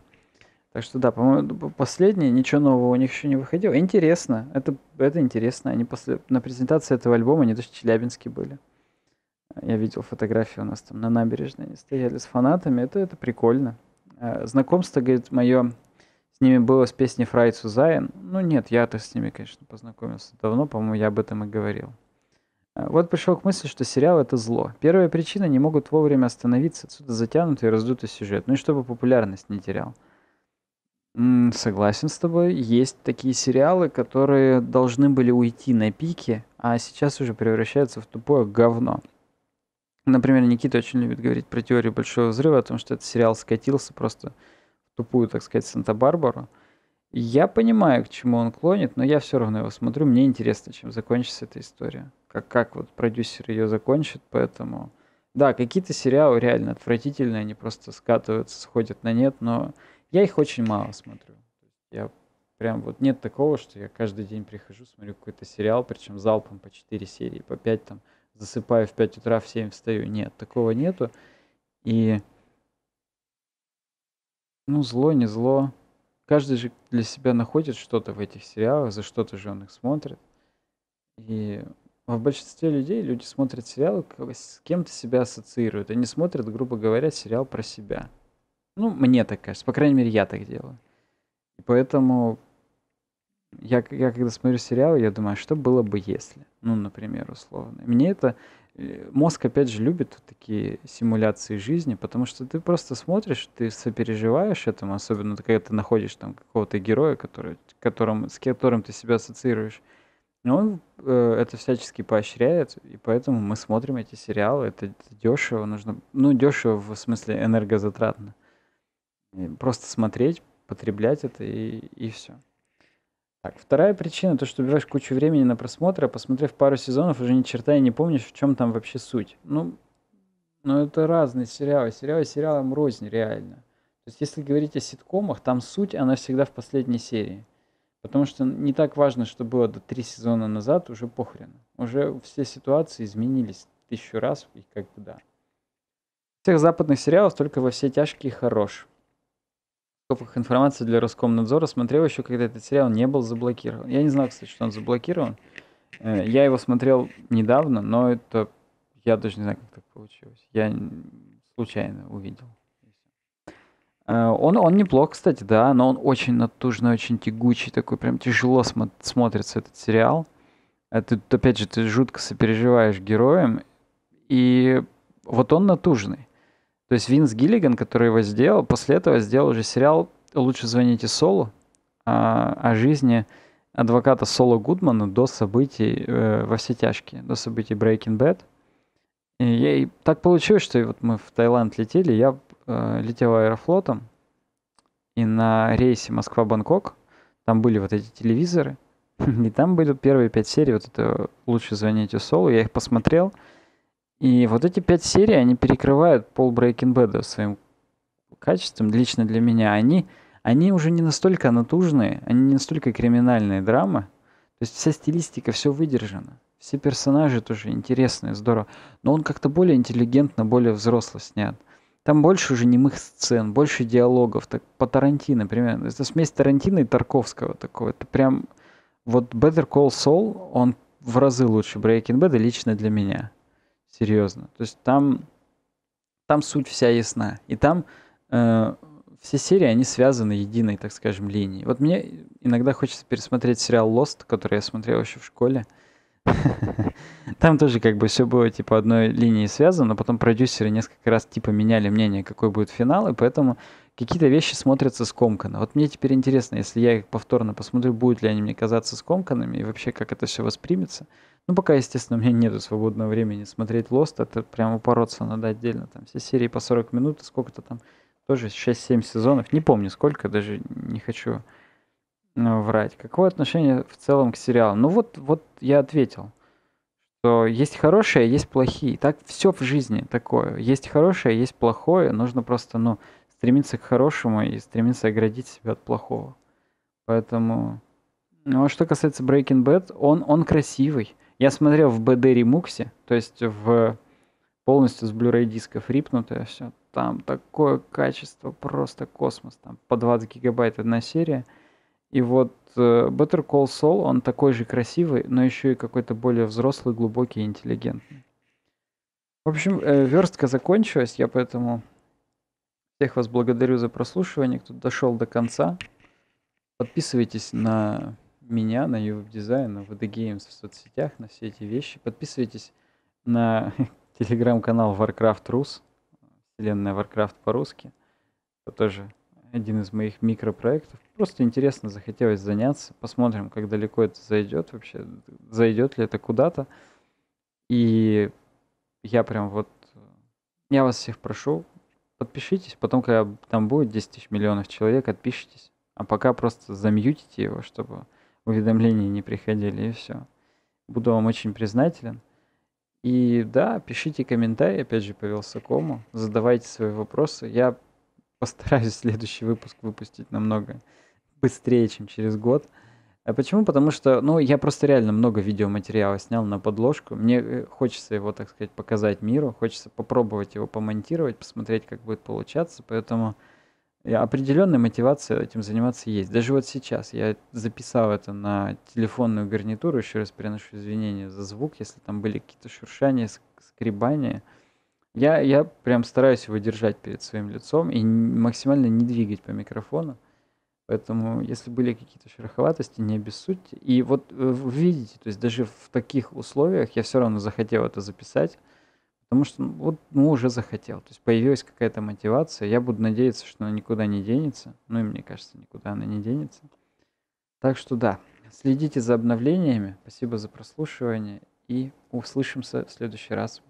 Speaker 1: Так что да, по-моему, последнее, ничего нового у них еще не выходило. Интересно, это, это интересно. Они после, на презентации этого альбома, они даже в Челябинске были. Я видел фотографии у нас там на набережной, они стояли с фанатами. Это, это прикольно. А, знакомство, говорит, мое с ними было с песни Фрайт Сузайн. Ну нет, я-то с ними, конечно, познакомился давно, по-моему, я об этом и говорил. А, вот пришел к мысли, что сериал это зло. Первая причина – не могут вовремя остановиться, отсюда затянутый и раздутый сюжет. Ну и чтобы популярность не терял. Согласен с тобой. Есть такие сериалы, которые должны были уйти на пике, а сейчас уже превращаются в тупое говно. Например, Никита очень любит говорить про теорию Большого Взрыва, о том, что этот сериал скатился просто в тупую, так сказать, Санта-Барбару. Я понимаю, к чему он клонит, но я все равно его смотрю. Мне интересно, чем закончится эта история. Как, как вот продюсер ее закончит, поэтому... Да, какие-то сериалы реально отвратительные, они просто скатываются, сходят на нет, но я их очень мало смотрю. Я прям вот нет такого, что я каждый день прихожу, смотрю какой-то сериал, причем залпом по 4 серии, по 5 там, засыпаю в 5 утра, в 7 встаю. Нет, такого нету. И ну, зло, не зло. Каждый же для себя находит что-то в этих сериалах, за что-то же он их смотрит. И в большинстве людей люди смотрят сериалы, с кем-то себя ассоциируют. Они смотрят, грубо говоря, сериал про себя. Ну, мне так кажется. По крайней мере, я так делаю. И поэтому я, я когда смотрю сериалы, я думаю, а что было бы если? Ну, например, условно. Мне это... Э, мозг, опять же, любит такие симуляции жизни, потому что ты просто смотришь, ты сопереживаешь этому, особенно когда ты находишь там какого-то героя, который, которым, с которым ты себя ассоциируешь. Но он э, это всячески поощряет, и поэтому мы смотрим эти сериалы. Это, это дешево, нужно, ну дешево в смысле энергозатратно. Просто смотреть, потреблять это и, и все. Так, вторая причина, то, что берешь кучу времени на просмотр, а посмотрев пару сезонов, уже ни черта и не помнишь, в чем там вообще суть. Ну, ну это разные сериалы. Сериалы сериалом рознь, реально. То есть, если говорить о ситкомах, там суть, она всегда в последней серии. Потому что не так важно, что было до три сезона назад, уже похрен. Уже все ситуации изменились тысячу раз, и как бы да. Всех западных сериалов только во все тяжкие хорош копах информации для Роскомнадзора смотрел еще, когда этот сериал не был заблокирован. Я не знал, кстати, что он заблокирован. Э, я его смотрел недавно, но это... Я даже не знаю, как так получилось. Я случайно увидел. Э, он, он неплох, кстати, да, но он очень натужный, очень тягучий, такой прям тяжело смо- смотрится этот сериал. А тут, опять же, ты жутко сопереживаешь героям, и вот он натужный. То есть Винс Гиллиган, который его сделал, после этого сделал уже сериал «Лучше звоните Солу» о, а, о жизни адвоката Соло Гудмана до событий э, «Во все тяжкие», до событий Breaking Bad. И, я, и так получилось, что вот мы в Таиланд летели, я э, летел аэрофлотом, и на рейсе Москва-Бангкок там были вот эти телевизоры, и там были первые пять серий вот этого «Лучше звоните Солу», я их посмотрел — и вот эти пять серий, они перекрывают пол Breaking Bad своим качеством, лично для меня. Они, они уже не настолько натужные, они не настолько криминальные драмы. То есть вся стилистика, все выдержано. Все персонажи тоже интересные, здорово. Но он как-то более интеллигентно, более взросло снят. Там больше уже немых сцен, больше диалогов. Так по Тарантино, примерно. Это смесь Тарантино и Тарковского такого. Это прям... Вот Better Call Saul, он в разы лучше Breaking Bad лично для меня серьезно. То есть там, там суть вся ясна. И там э, все серии, они связаны единой, так скажем, линией. Вот мне иногда хочется пересмотреть сериал Lost, который я смотрел еще в школе. Там тоже как бы все было типа одной линии связано, но потом продюсеры несколько раз типа меняли мнение, какой будет финал, и поэтому какие-то вещи смотрятся скомканно. Вот мне теперь интересно, если я их повторно посмотрю, будут ли они мне казаться скомканными и вообще как это все воспримется. Ну, пока, естественно, у меня нету свободного времени смотреть Lost, это прям упороться надо отдельно. Там все серии по 40 минут, сколько-то там, тоже 6-7 сезонов, не помню сколько, даже не хочу э, врать. Какое отношение в целом к сериалу? Ну вот, вот я ответил, что есть хорошее, есть плохие. Так все в жизни такое. Есть хорошее, есть плохое. Нужно просто, ну, стремиться к хорошему и стремиться оградить себя от плохого. Поэтому... Ну, а что касается Breaking Bad, он, он красивый. Я смотрел в BD ремуксе, то есть в полностью с Blu-ray дисков рипнутое все. Там такое качество, просто космос. Там по 20 гигабайт одна серия. И вот э, Better Call Saul, он такой же красивый, но еще и какой-то более взрослый, глубокий интеллигентный. В общем, э, верстка закончилась, я поэтому всех вас благодарю за прослушивание, кто дошел до конца. Подписывайтесь на меня, на UWeb Design, на VD Games в соцсетях, на все эти вещи. Подписывайтесь на телеграм-канал Warcraft Rus, вселенная Warcraft по-русски. Это тоже один из моих микропроектов. Просто интересно, захотелось заняться. Посмотрим, как далеко это зайдет вообще. Зайдет ли это куда-то. И я прям вот... Я вас всех прошу, подпишитесь. Потом, когда там будет 10 тысяч миллионов человек, отпишитесь. А пока просто замьютите его, чтобы уведомления не приходили, и все. Буду вам очень признателен. И да, пишите комментарии, опять же, по Велсакому, задавайте свои вопросы. Я постараюсь следующий выпуск выпустить намного быстрее, чем через год. А почему? Потому что, ну, я просто реально много видеоматериала снял на подложку. Мне э, хочется его, так сказать, показать миру, хочется попробовать его помонтировать, посмотреть, как будет получаться. Поэтому определенная мотивация этим заниматься есть. Даже вот сейчас я записал это на телефонную гарнитуру, еще раз приношу извинения за звук, если там были какие-то шуршания, скребания. Я, я прям стараюсь его держать перед своим лицом и максимально не двигать по микрофону. Поэтому, если были какие-то шероховатости, не обессудьте. И вот э, вы видите, то есть даже в таких условиях я все равно захотел это записать. Потому что ну, вот ну, уже захотел. То есть появилась какая-то мотивация. Я буду надеяться, что она никуда не денется. Ну и мне кажется, никуда она не денется. Так что да, следите за обновлениями. Спасибо за прослушивание. И услышимся в следующий раз.